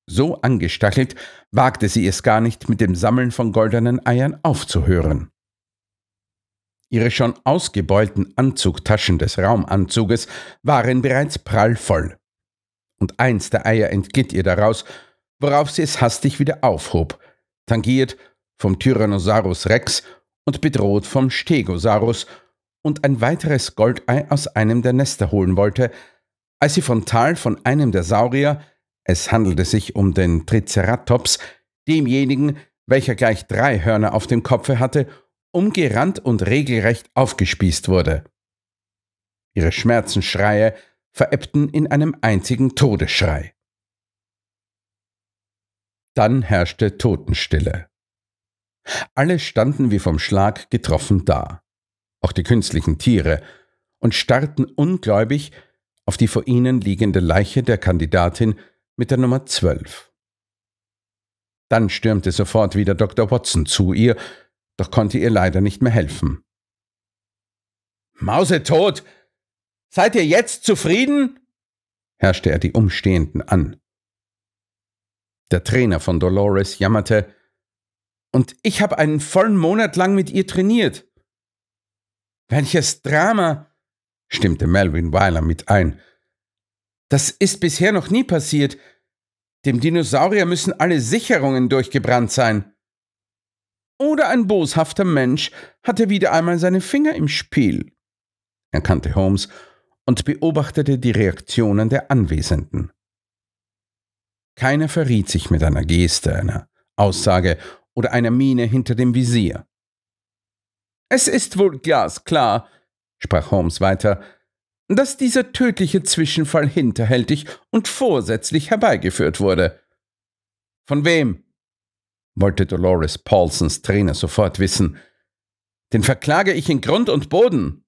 So angestachelt wagte sie es gar nicht, mit dem Sammeln von goldenen Eiern aufzuhören. Ihre schon ausgebeulten Anzugtaschen des Raumanzuges waren bereits prallvoll. Und eins der Eier entglitt ihr daraus worauf sie es hastig wieder aufhob, tangiert vom Tyrannosaurus Rex und bedroht vom Stegosaurus und ein weiteres Goldei aus einem der Nester holen wollte, als sie frontal von einem der Saurier, es handelte sich um den Triceratops, demjenigen, welcher gleich drei Hörner auf dem Kopfe hatte, umgerannt und regelrecht aufgespießt wurde. Ihre Schmerzensschreie verebbten in einem einzigen Todesschrei. Dann herrschte Totenstille. Alle standen wie vom Schlag getroffen da, auch die künstlichen Tiere, und starrten ungläubig auf die vor ihnen liegende Leiche der Kandidatin mit der Nummer 12. Dann stürmte sofort wieder Dr. Watson zu ihr, doch konnte ihr leider nicht mehr helfen. Mausetot! Seid ihr jetzt zufrieden? herrschte er die Umstehenden an. Der Trainer von Dolores jammerte, und ich habe einen vollen Monat lang mit ihr trainiert. Welches Drama, stimmte Melvin Weiler mit ein. Das ist bisher noch nie passiert. Dem Dinosaurier müssen alle Sicherungen durchgebrannt sein. Oder ein boshafter Mensch hatte wieder einmal seine Finger im Spiel, erkannte Holmes und beobachtete die Reaktionen der Anwesenden. Keiner verriet sich mit einer Geste, einer Aussage oder einer Miene hinter dem Visier. Es ist wohl glasklar, sprach Holmes weiter, dass dieser tödliche Zwischenfall hinterhältig und vorsätzlich herbeigeführt wurde. Von wem? wollte Dolores Paulsons Trainer sofort wissen. Den verklage ich in Grund und Boden.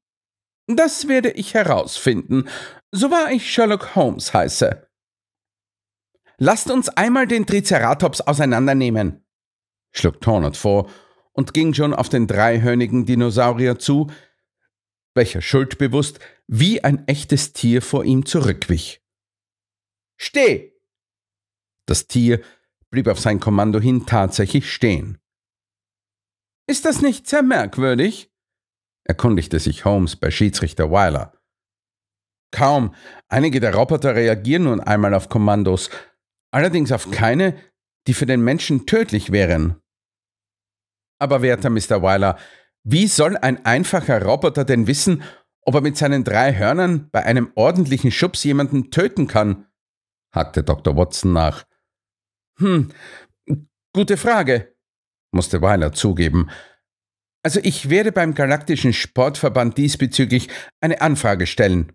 Das werde ich herausfinden, so wahr ich Sherlock Holmes heiße. Lasst uns einmal den Triceratops auseinandernehmen, schlug Tornot vor und ging schon auf den dreihörnigen Dinosaurier zu, welcher schuldbewusst wie ein echtes Tier vor ihm zurückwich. Steh! Das Tier blieb auf sein Kommando hin tatsächlich stehen. Ist das nicht sehr merkwürdig? erkundigte sich Holmes bei Schiedsrichter Weiler. Kaum, einige der Roboter reagieren nun einmal auf Kommandos, allerdings auf keine, die für den Menschen tödlich wären. Aber werter Mr. Weiler, wie soll ein einfacher Roboter denn wissen, ob er mit seinen drei Hörnern bei einem ordentlichen Schubs jemanden töten kann? hakte Dr. Watson nach. Hm, gute Frage, musste Weiler zugeben. Also ich werde beim Galaktischen Sportverband diesbezüglich eine Anfrage stellen.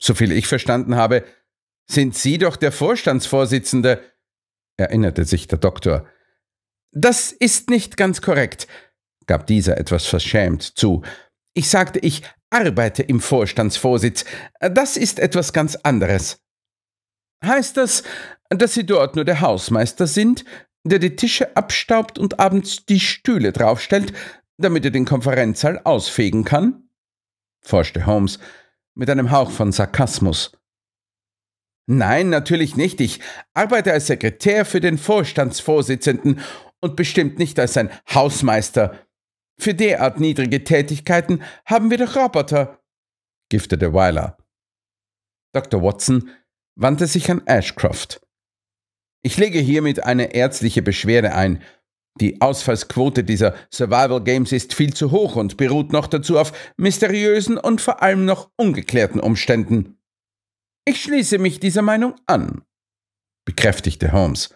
Soviel ich verstanden habe, sind Sie doch der Vorstandsvorsitzende, erinnerte sich der Doktor. Das ist nicht ganz korrekt, gab dieser etwas verschämt zu. Ich sagte, ich arbeite im Vorstandsvorsitz. Das ist etwas ganz anderes. Heißt das, dass Sie dort nur der Hausmeister sind, der die Tische abstaubt und abends die Stühle draufstellt, damit er den Konferenzsaal ausfegen kann? forschte Holmes mit einem Hauch von Sarkasmus. Nein, natürlich nicht. Ich arbeite als Sekretär für den Vorstandsvorsitzenden und bestimmt nicht als ein Hausmeister. Für derart niedrige Tätigkeiten haben wir doch Roboter, giftete Weiler. Dr. Watson wandte sich an Ashcroft. Ich lege hiermit eine ärztliche Beschwerde ein. Die Ausfallsquote dieser Survival Games ist viel zu hoch und beruht noch dazu auf mysteriösen und vor allem noch ungeklärten Umständen. Ich schließe mich dieser Meinung an, bekräftigte Holmes.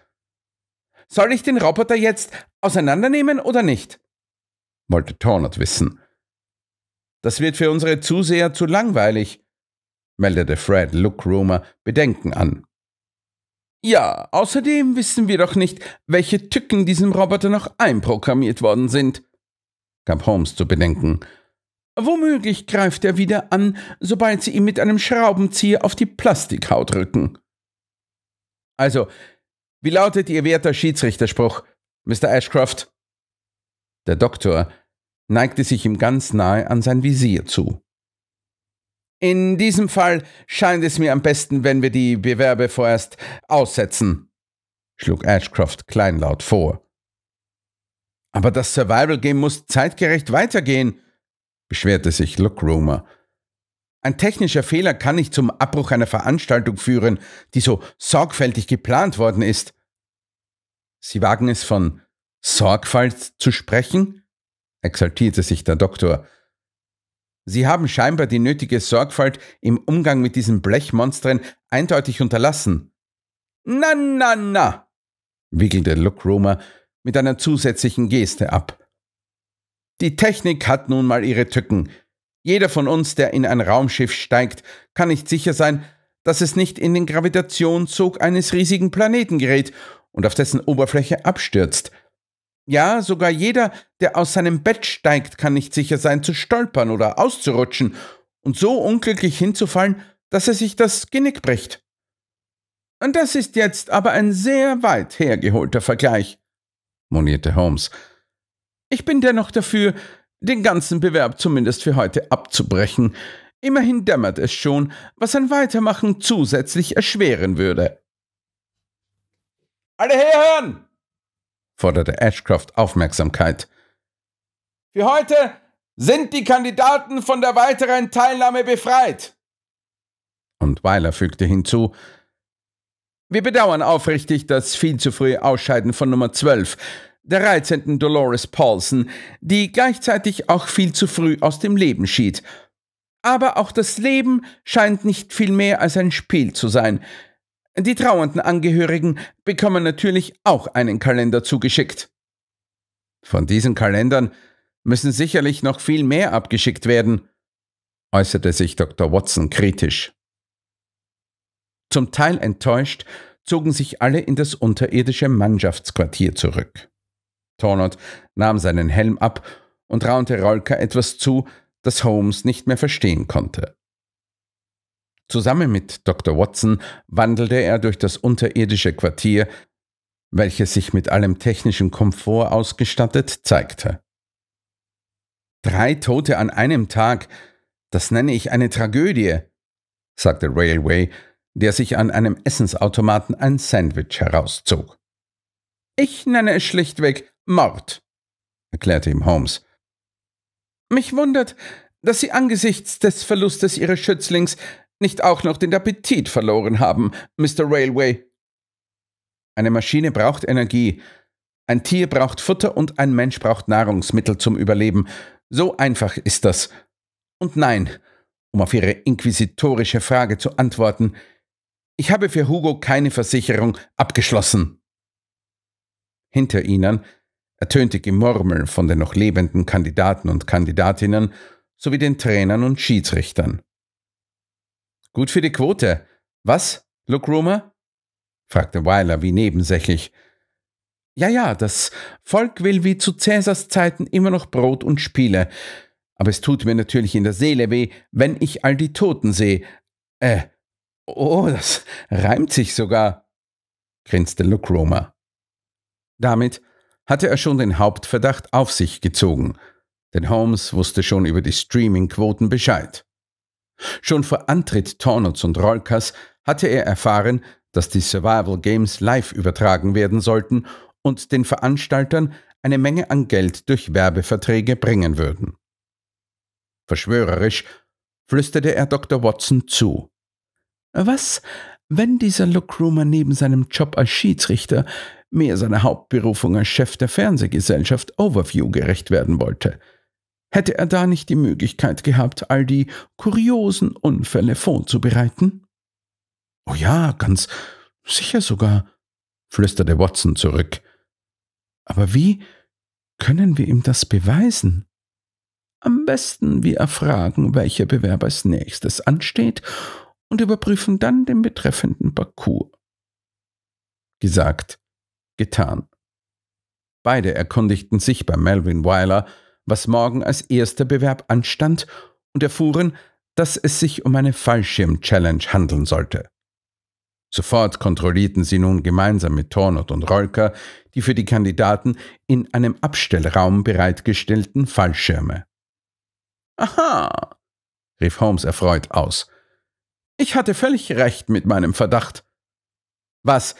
Soll ich den Roboter jetzt auseinandernehmen oder nicht? wollte Tornot wissen. Das wird für unsere Zuseher zu langweilig, meldete Fred Lookromer Bedenken an. Ja, außerdem wissen wir doch nicht, welche Tücken diesem Roboter noch einprogrammiert worden sind, gab Holmes zu bedenken. Womöglich greift er wieder an, sobald Sie ihm mit einem Schraubenzieher auf die Plastikhaut rücken. Also, wie lautet Ihr werter Schiedsrichterspruch, Mr. Ashcroft? Der Doktor neigte sich ihm ganz nahe an sein Visier zu. In diesem Fall scheint es mir am besten, wenn wir die Bewerbe vorerst aussetzen, schlug Ashcroft kleinlaut vor. Aber das Survival Game muss zeitgerecht weitergehen, beschwerte sich Lookromer. Ein technischer Fehler kann nicht zum Abbruch einer Veranstaltung führen, die so sorgfältig geplant worden ist. Sie wagen es von Sorgfalt zu sprechen? exaltierte sich der Doktor. Sie haben scheinbar die nötige Sorgfalt im Umgang mit diesen Blechmonstern eindeutig unterlassen. Na, na, na, wiegelte Lookromer mit einer zusätzlichen Geste ab. Die Technik hat nun mal ihre Tücken. Jeder von uns, der in ein Raumschiff steigt, kann nicht sicher sein, dass es nicht in den Gravitationszug eines riesigen Planeten gerät und auf dessen Oberfläche abstürzt. Ja, sogar jeder, der aus seinem Bett steigt, kann nicht sicher sein, zu stolpern oder auszurutschen und so unglücklich hinzufallen, dass er sich das Genick bricht. Und das ist jetzt aber ein sehr weit hergeholter Vergleich, monierte Holmes, ich bin dennoch dafür, den ganzen Bewerb zumindest für heute abzubrechen. Immerhin dämmert es schon, was ein Weitermachen zusätzlich erschweren würde. Alle herhören! forderte Ashcroft Aufmerksamkeit. Für heute sind die Kandidaten von der weiteren Teilnahme befreit. Und Weiler fügte hinzu, wir bedauern aufrichtig das viel zu frühe Ausscheiden von Nummer 12 der reizenden Dolores Paulson, die gleichzeitig auch viel zu früh aus dem Leben schied. Aber auch das Leben scheint nicht viel mehr als ein Spiel zu sein. Die trauernden Angehörigen bekommen natürlich auch einen Kalender zugeschickt. Von diesen Kalendern müssen sicherlich noch viel mehr abgeschickt werden, äußerte sich Dr. Watson kritisch. Zum Teil enttäuscht zogen sich alle in das unterirdische Mannschaftsquartier zurück. Tornot nahm seinen Helm ab und raunte Rolka etwas zu, das Holmes nicht mehr verstehen konnte. Zusammen mit Dr. Watson wandelte er durch das unterirdische Quartier, welches sich mit allem technischen Komfort ausgestattet zeigte. Drei Tote an einem Tag, das nenne ich eine Tragödie, sagte Railway, der sich an einem Essensautomaten ein Sandwich herauszog. Ich nenne es schlichtweg Mord, erklärte ihm Holmes. Mich wundert, dass Sie angesichts des Verlustes Ihres Schützlings nicht auch noch den Appetit verloren haben, Mr. Railway. Eine Maschine braucht Energie, ein Tier braucht Futter und ein Mensch braucht Nahrungsmittel zum Überleben. So einfach ist das. Und nein, um auf Ihre inquisitorische Frage zu antworten, ich habe für Hugo keine Versicherung abgeschlossen. Hinter ihnen ertönte Gemurmel von den noch lebenden Kandidaten und Kandidatinnen sowie den Trainern und Schiedsrichtern. Gut für die Quote. Was, Luke Roomer? fragte Weiler wie nebensächlich. Ja, ja, das Volk will wie zu Cäsars Zeiten immer noch Brot und Spiele. Aber es tut mir natürlich in der Seele weh, wenn ich all die Toten sehe. Äh, oh, das reimt sich sogar, grinste Look Roomer. Damit hatte er schon den Hauptverdacht auf sich gezogen, denn Holmes wusste schon über die Streaming-Quoten Bescheid. Schon vor Antritt Tornuts und Rolkas hatte er erfahren, dass die Survival Games live übertragen werden sollten und den Veranstaltern eine Menge an Geld durch Werbeverträge bringen würden. Verschwörerisch flüsterte er Dr. Watson zu. Was, wenn dieser Luckroomer neben seinem Job als Schiedsrichter mehr seiner Hauptberufung als Chef der Fernsehgesellschaft Overview gerecht werden wollte. Hätte er da nicht die Möglichkeit gehabt, all die kuriosen Unfälle vorzubereiten? Oh ja, ganz sicher sogar, flüsterte Watson zurück. Aber wie können wir ihm das beweisen? Am besten wir erfragen, welcher Bewerb als nächstes ansteht und überprüfen dann den betreffenden Parcours. Gesagt, getan. Beide erkundigten sich bei Melvin Weiler, was morgen als erster Bewerb anstand, und erfuhren, dass es sich um eine Fallschirm-Challenge handeln sollte. Sofort kontrollierten sie nun gemeinsam mit Tornot und Rolker die für die Kandidaten in einem Abstellraum bereitgestellten Fallschirme. Aha, rief Holmes erfreut aus. Ich hatte völlig recht mit meinem Verdacht. Was,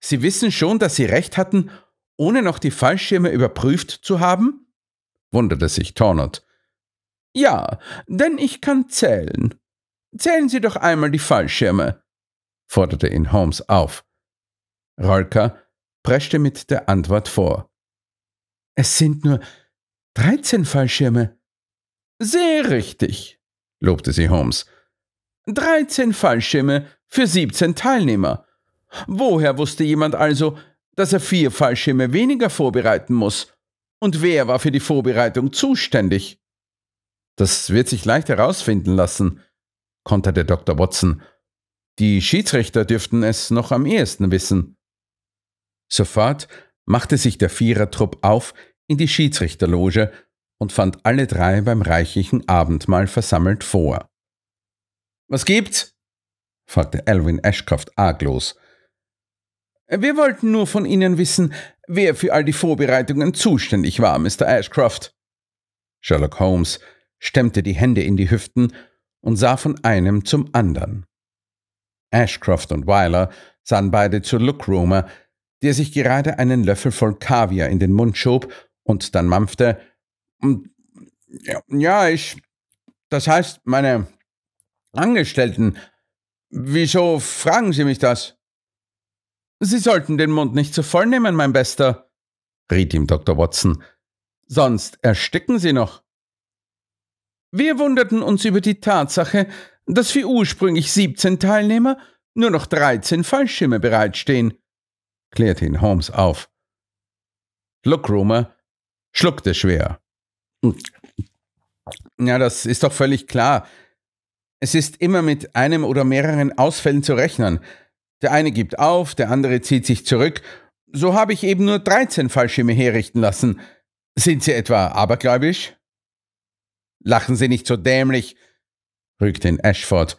Sie wissen schon, dass Sie recht hatten, ohne noch die Fallschirme überprüft zu haben? wunderte sich Tornot. Ja, denn ich kann zählen. Zählen Sie doch einmal die Fallschirme, forderte ihn Holmes auf. Rolka preschte mit der Antwort vor. Es sind nur 13 Fallschirme. Sehr richtig, lobte sie Holmes. 13 Fallschirme für 17 Teilnehmer. Woher wusste jemand also, dass er vier Fallschirme weniger vorbereiten muss? Und wer war für die Vorbereitung zuständig? Das wird sich leicht herausfinden lassen, konterte Dr. Watson. Die Schiedsrichter dürften es noch am ehesten wissen. Sofort machte sich der Vierertrupp auf in die Schiedsrichterloge und fand alle drei beim reichlichen Abendmahl versammelt vor. Was gibt's? fragte Alwin Ashcroft arglos. Wir wollten nur von Ihnen wissen, wer für all die Vorbereitungen zuständig war, Mr. Ashcroft. Sherlock Holmes stemmte die Hände in die Hüften und sah von einem zum anderen. Ashcroft und Weiler sahen beide zu Lookroomer, der sich gerade einen Löffel voll Kaviar in den Mund schob und dann mampfte, hm, ja, ich, das heißt, meine Angestellten, wieso fragen Sie mich das? Sie sollten den Mund nicht zu voll nehmen, mein Bester, riet ihm Dr. Watson, sonst ersticken Sie noch. Wir wunderten uns über die Tatsache, dass für ursprünglich 17 Teilnehmer nur noch 13 Fallschirme bereitstehen, klärte ihn Holmes auf. Lookromer schluckte schwer. Ja, das ist doch völlig klar. Es ist immer mit einem oder mehreren Ausfällen zu rechnen. Der eine gibt auf, der andere zieht sich zurück. So habe ich eben nur 13 Fallschirme herrichten lassen. Sind Sie etwa abergläubisch? Lachen Sie nicht so dämlich, rügte ihn Ashford.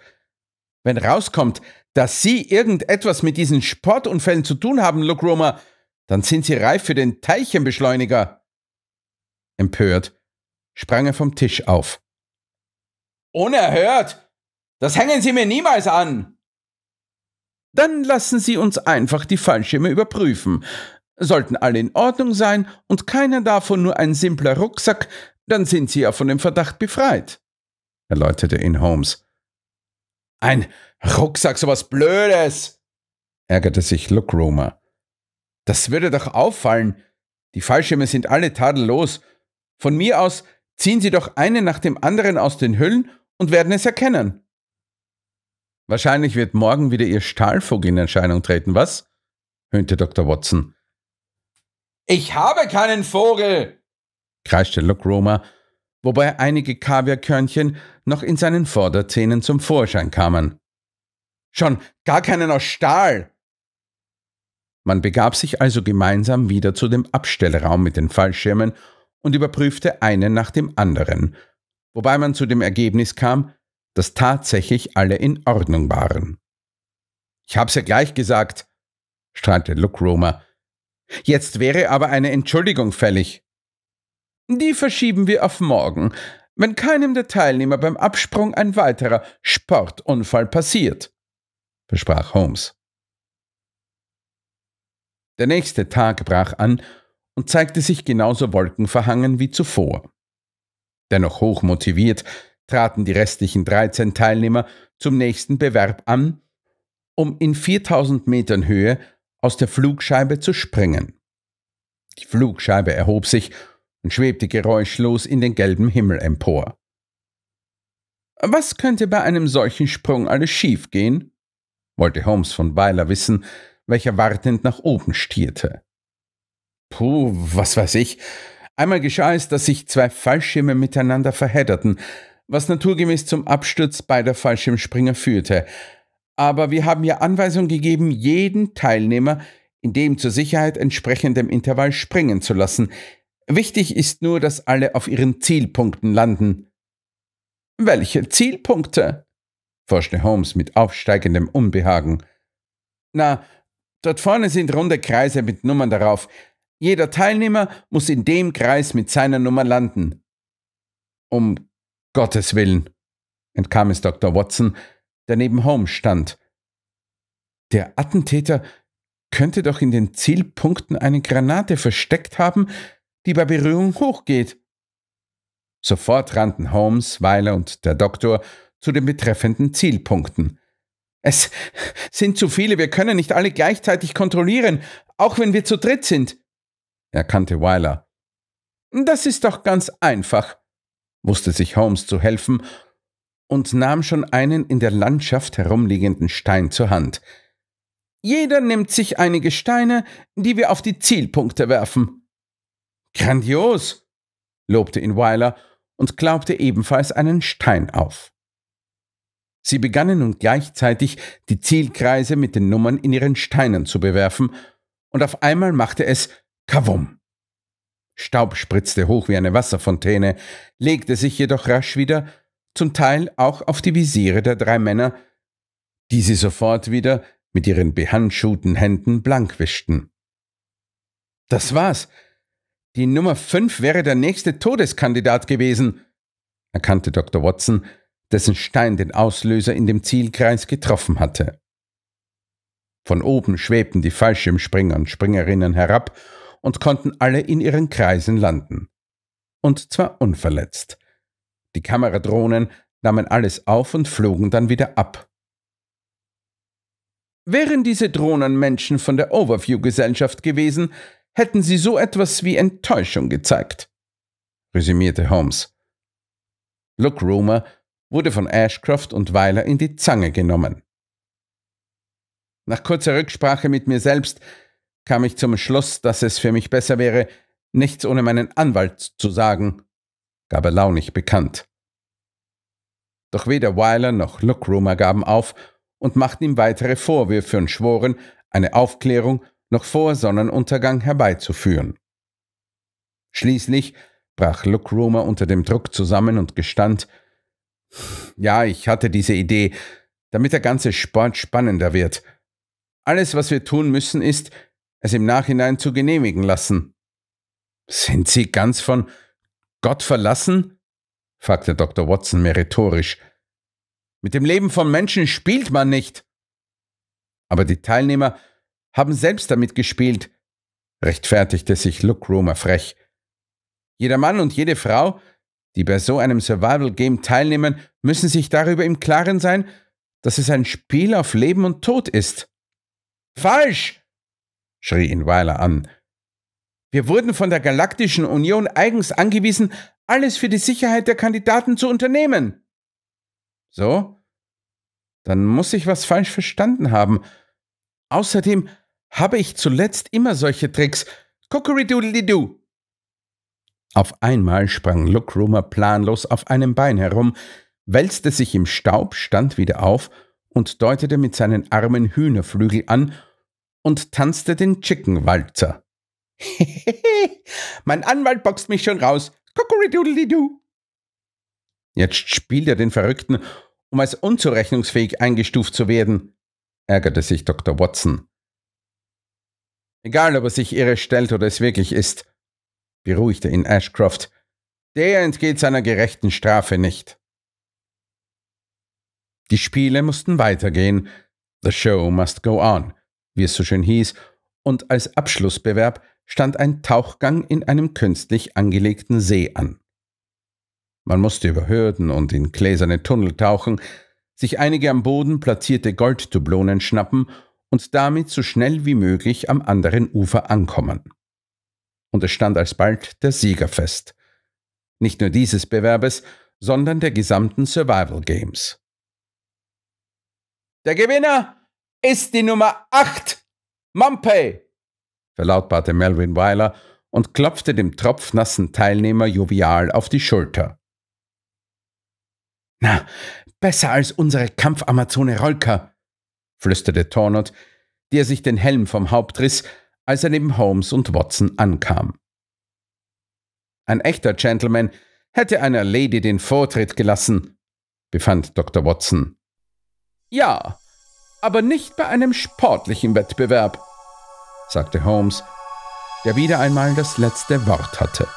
Wenn rauskommt, dass Sie irgendetwas mit diesen Sportunfällen zu tun haben, Lookromer, dann sind Sie reif für den Teilchenbeschleuniger. Empört sprang er vom Tisch auf. Unerhört! Das hängen Sie mir niemals an! Dann lassen Sie uns einfach die Fallschirme überprüfen. Sollten alle in Ordnung sein und keiner davon nur ein simpler Rucksack, dann sind Sie ja von dem Verdacht befreit, erläuterte ihn Holmes. Ein Rucksack, sowas Blödes, ärgerte sich Lookromer. Das würde doch auffallen. Die Fallschirme sind alle tadellos. Von mir aus ziehen Sie doch einen nach dem anderen aus den Hüllen und werden es erkennen. Wahrscheinlich wird morgen wieder Ihr Stahlvogel in Erscheinung treten, was? höhnte Dr. Watson. Ich habe keinen Vogel, kreischte Look wobei einige Kaviarkörnchen noch in seinen Vorderzähnen zum Vorschein kamen. Schon gar keinen aus Stahl! Man begab sich also gemeinsam wieder zu dem Abstellraum mit den Fallschirmen und überprüfte einen nach dem anderen, wobei man zu dem Ergebnis kam, dass tatsächlich alle in Ordnung waren. Ich hab's ja gleich gesagt, strahlte Luke Romer. Jetzt wäre aber eine Entschuldigung fällig. Die verschieben wir auf morgen, wenn keinem der Teilnehmer beim Absprung ein weiterer Sportunfall passiert, versprach Holmes. Der nächste Tag brach an und zeigte sich genauso wolkenverhangen wie zuvor. Dennoch hochmotiviert traten die restlichen 13 Teilnehmer zum nächsten Bewerb an, um in 4000 Metern Höhe aus der Flugscheibe zu springen. Die Flugscheibe erhob sich und schwebte geräuschlos in den gelben Himmel empor. Was könnte bei einem solchen Sprung alles schiefgehen? wollte Holmes von Weiler wissen, welcher wartend nach oben stierte. Puh, was weiß ich. Einmal geschah es, dass sich zwei Fallschirme miteinander verhedderten, was naturgemäß zum Absturz beider Fallschirmspringer führte. Aber wir haben ja Anweisung gegeben, jeden Teilnehmer in dem zur Sicherheit entsprechendem Intervall springen zu lassen. Wichtig ist nur, dass alle auf ihren Zielpunkten landen. Welche Zielpunkte? forschte Holmes mit aufsteigendem Unbehagen. Na, dort vorne sind runde Kreise mit Nummern darauf. Jeder Teilnehmer muss in dem Kreis mit seiner Nummer landen. Um Gottes Willen, entkam es Dr. Watson, der neben Holmes stand. Der Attentäter könnte doch in den Zielpunkten eine Granate versteckt haben, die bei Berührung hochgeht. Sofort rannten Holmes, Weiler und der Doktor zu den betreffenden Zielpunkten. Es sind zu viele, wir können nicht alle gleichzeitig kontrollieren, auch wenn wir zu dritt sind, erkannte Weiler. Das ist doch ganz einfach, wusste sich Holmes zu helfen und nahm schon einen in der Landschaft herumliegenden Stein zur Hand. Jeder nimmt sich einige Steine, die wir auf die Zielpunkte werfen. Grandios, lobte ihn Weiler und glaubte ebenfalls einen Stein auf. Sie begannen nun gleichzeitig, die Zielkreise mit den Nummern in ihren Steinen zu bewerfen, und auf einmal machte es Kavum. Staub spritzte hoch wie eine Wasserfontäne, legte sich jedoch rasch wieder, zum Teil auch auf die Visiere der drei Männer, die sie sofort wieder mit ihren behandschuhten Händen blank wischten. Das war's. Die Nummer fünf wäre der nächste Todeskandidat gewesen, erkannte Dr. Watson, dessen Stein den Auslöser in dem Zielkreis getroffen hatte. Von oben schwebten die Fallschirmspringer und Springerinnen herab und konnten alle in ihren Kreisen landen. Und zwar unverletzt. Die Kameradrohnen nahmen alles auf und flogen dann wieder ab. Wären diese Drohnen Menschen von der Overview-Gesellschaft gewesen, hätten sie so etwas wie Enttäuschung gezeigt, resümierte Holmes. Look Rumor wurde von Ashcroft und Weiler in die Zange genommen. Nach kurzer Rücksprache mit mir selbst kam ich zum Schluss, dass es für mich besser wäre, nichts ohne meinen Anwalt zu sagen, gab er launig bekannt. Doch weder Weiler noch Lookrumer gaben auf und machten ihm weitere Vorwürfe und schworen, eine Aufklärung noch vor Sonnenuntergang herbeizuführen. Schließlich brach Lookrumer unter dem Druck zusammen und gestand, ja, ich hatte diese Idee, damit der ganze Sport spannender wird. Alles, was wir tun müssen, ist, es im Nachhinein zu genehmigen lassen. Sind Sie ganz von Gott verlassen? fragte Dr. Watson mehr rhetorisch. Mit dem Leben von Menschen spielt man nicht. Aber die Teilnehmer haben selbst damit gespielt, rechtfertigte sich Luke Romer frech. Jeder Mann und jede Frau, die bei so einem Survival Game teilnehmen, müssen sich darüber im Klaren sein, dass es ein Spiel auf Leben und Tod ist. Falsch! schrie ihn Weiler an. Wir wurden von der Galaktischen Union eigens angewiesen, alles für die Sicherheit der Kandidaten zu unternehmen. So? Dann muss ich was falsch verstanden haben. Außerdem habe ich zuletzt immer solche Tricks. cockeridoodle Auf einmal sprang Lookroomer planlos auf einem Bein herum, wälzte sich im Staub, stand wieder auf und deutete mit seinen Armen Hühnerflügel an und tanzte den Chickenwalzer. walzer mein Anwalt boxt mich schon raus. kuckeridoodle Jetzt spielt er den Verrückten, um als unzurechnungsfähig eingestuft zu werden, ärgerte sich Dr. Watson. Egal, ob er sich irre stellt oder es wirklich ist, beruhigte ihn Ashcroft, der entgeht seiner gerechten Strafe nicht. Die Spiele mussten weitergehen. The show must go on wie es so schön hieß, und als Abschlussbewerb stand ein Tauchgang in einem künstlich angelegten See an. Man musste über Hürden und in gläserne Tunnel tauchen, sich einige am Boden platzierte Golddublonen schnappen und damit so schnell wie möglich am anderen Ufer ankommen. Und es stand alsbald der Sieger fest. Nicht nur dieses Bewerbes, sondern der gesamten Survival Games. Der Gewinner ist die Nummer 8, Mampey, verlautbarte Melvin Weiler und klopfte dem tropfnassen Teilnehmer jovial auf die Schulter. Na, besser als unsere Kampfamazone Rolka, flüsterte Tornot, der sich den Helm vom Haupt riss, als er neben Holmes und Watson ankam. Ein echter Gentleman hätte einer Lady den Vortritt gelassen, befand Dr. Watson. Ja, aber nicht bei einem sportlichen Wettbewerb, sagte Holmes, der wieder einmal das letzte Wort hatte.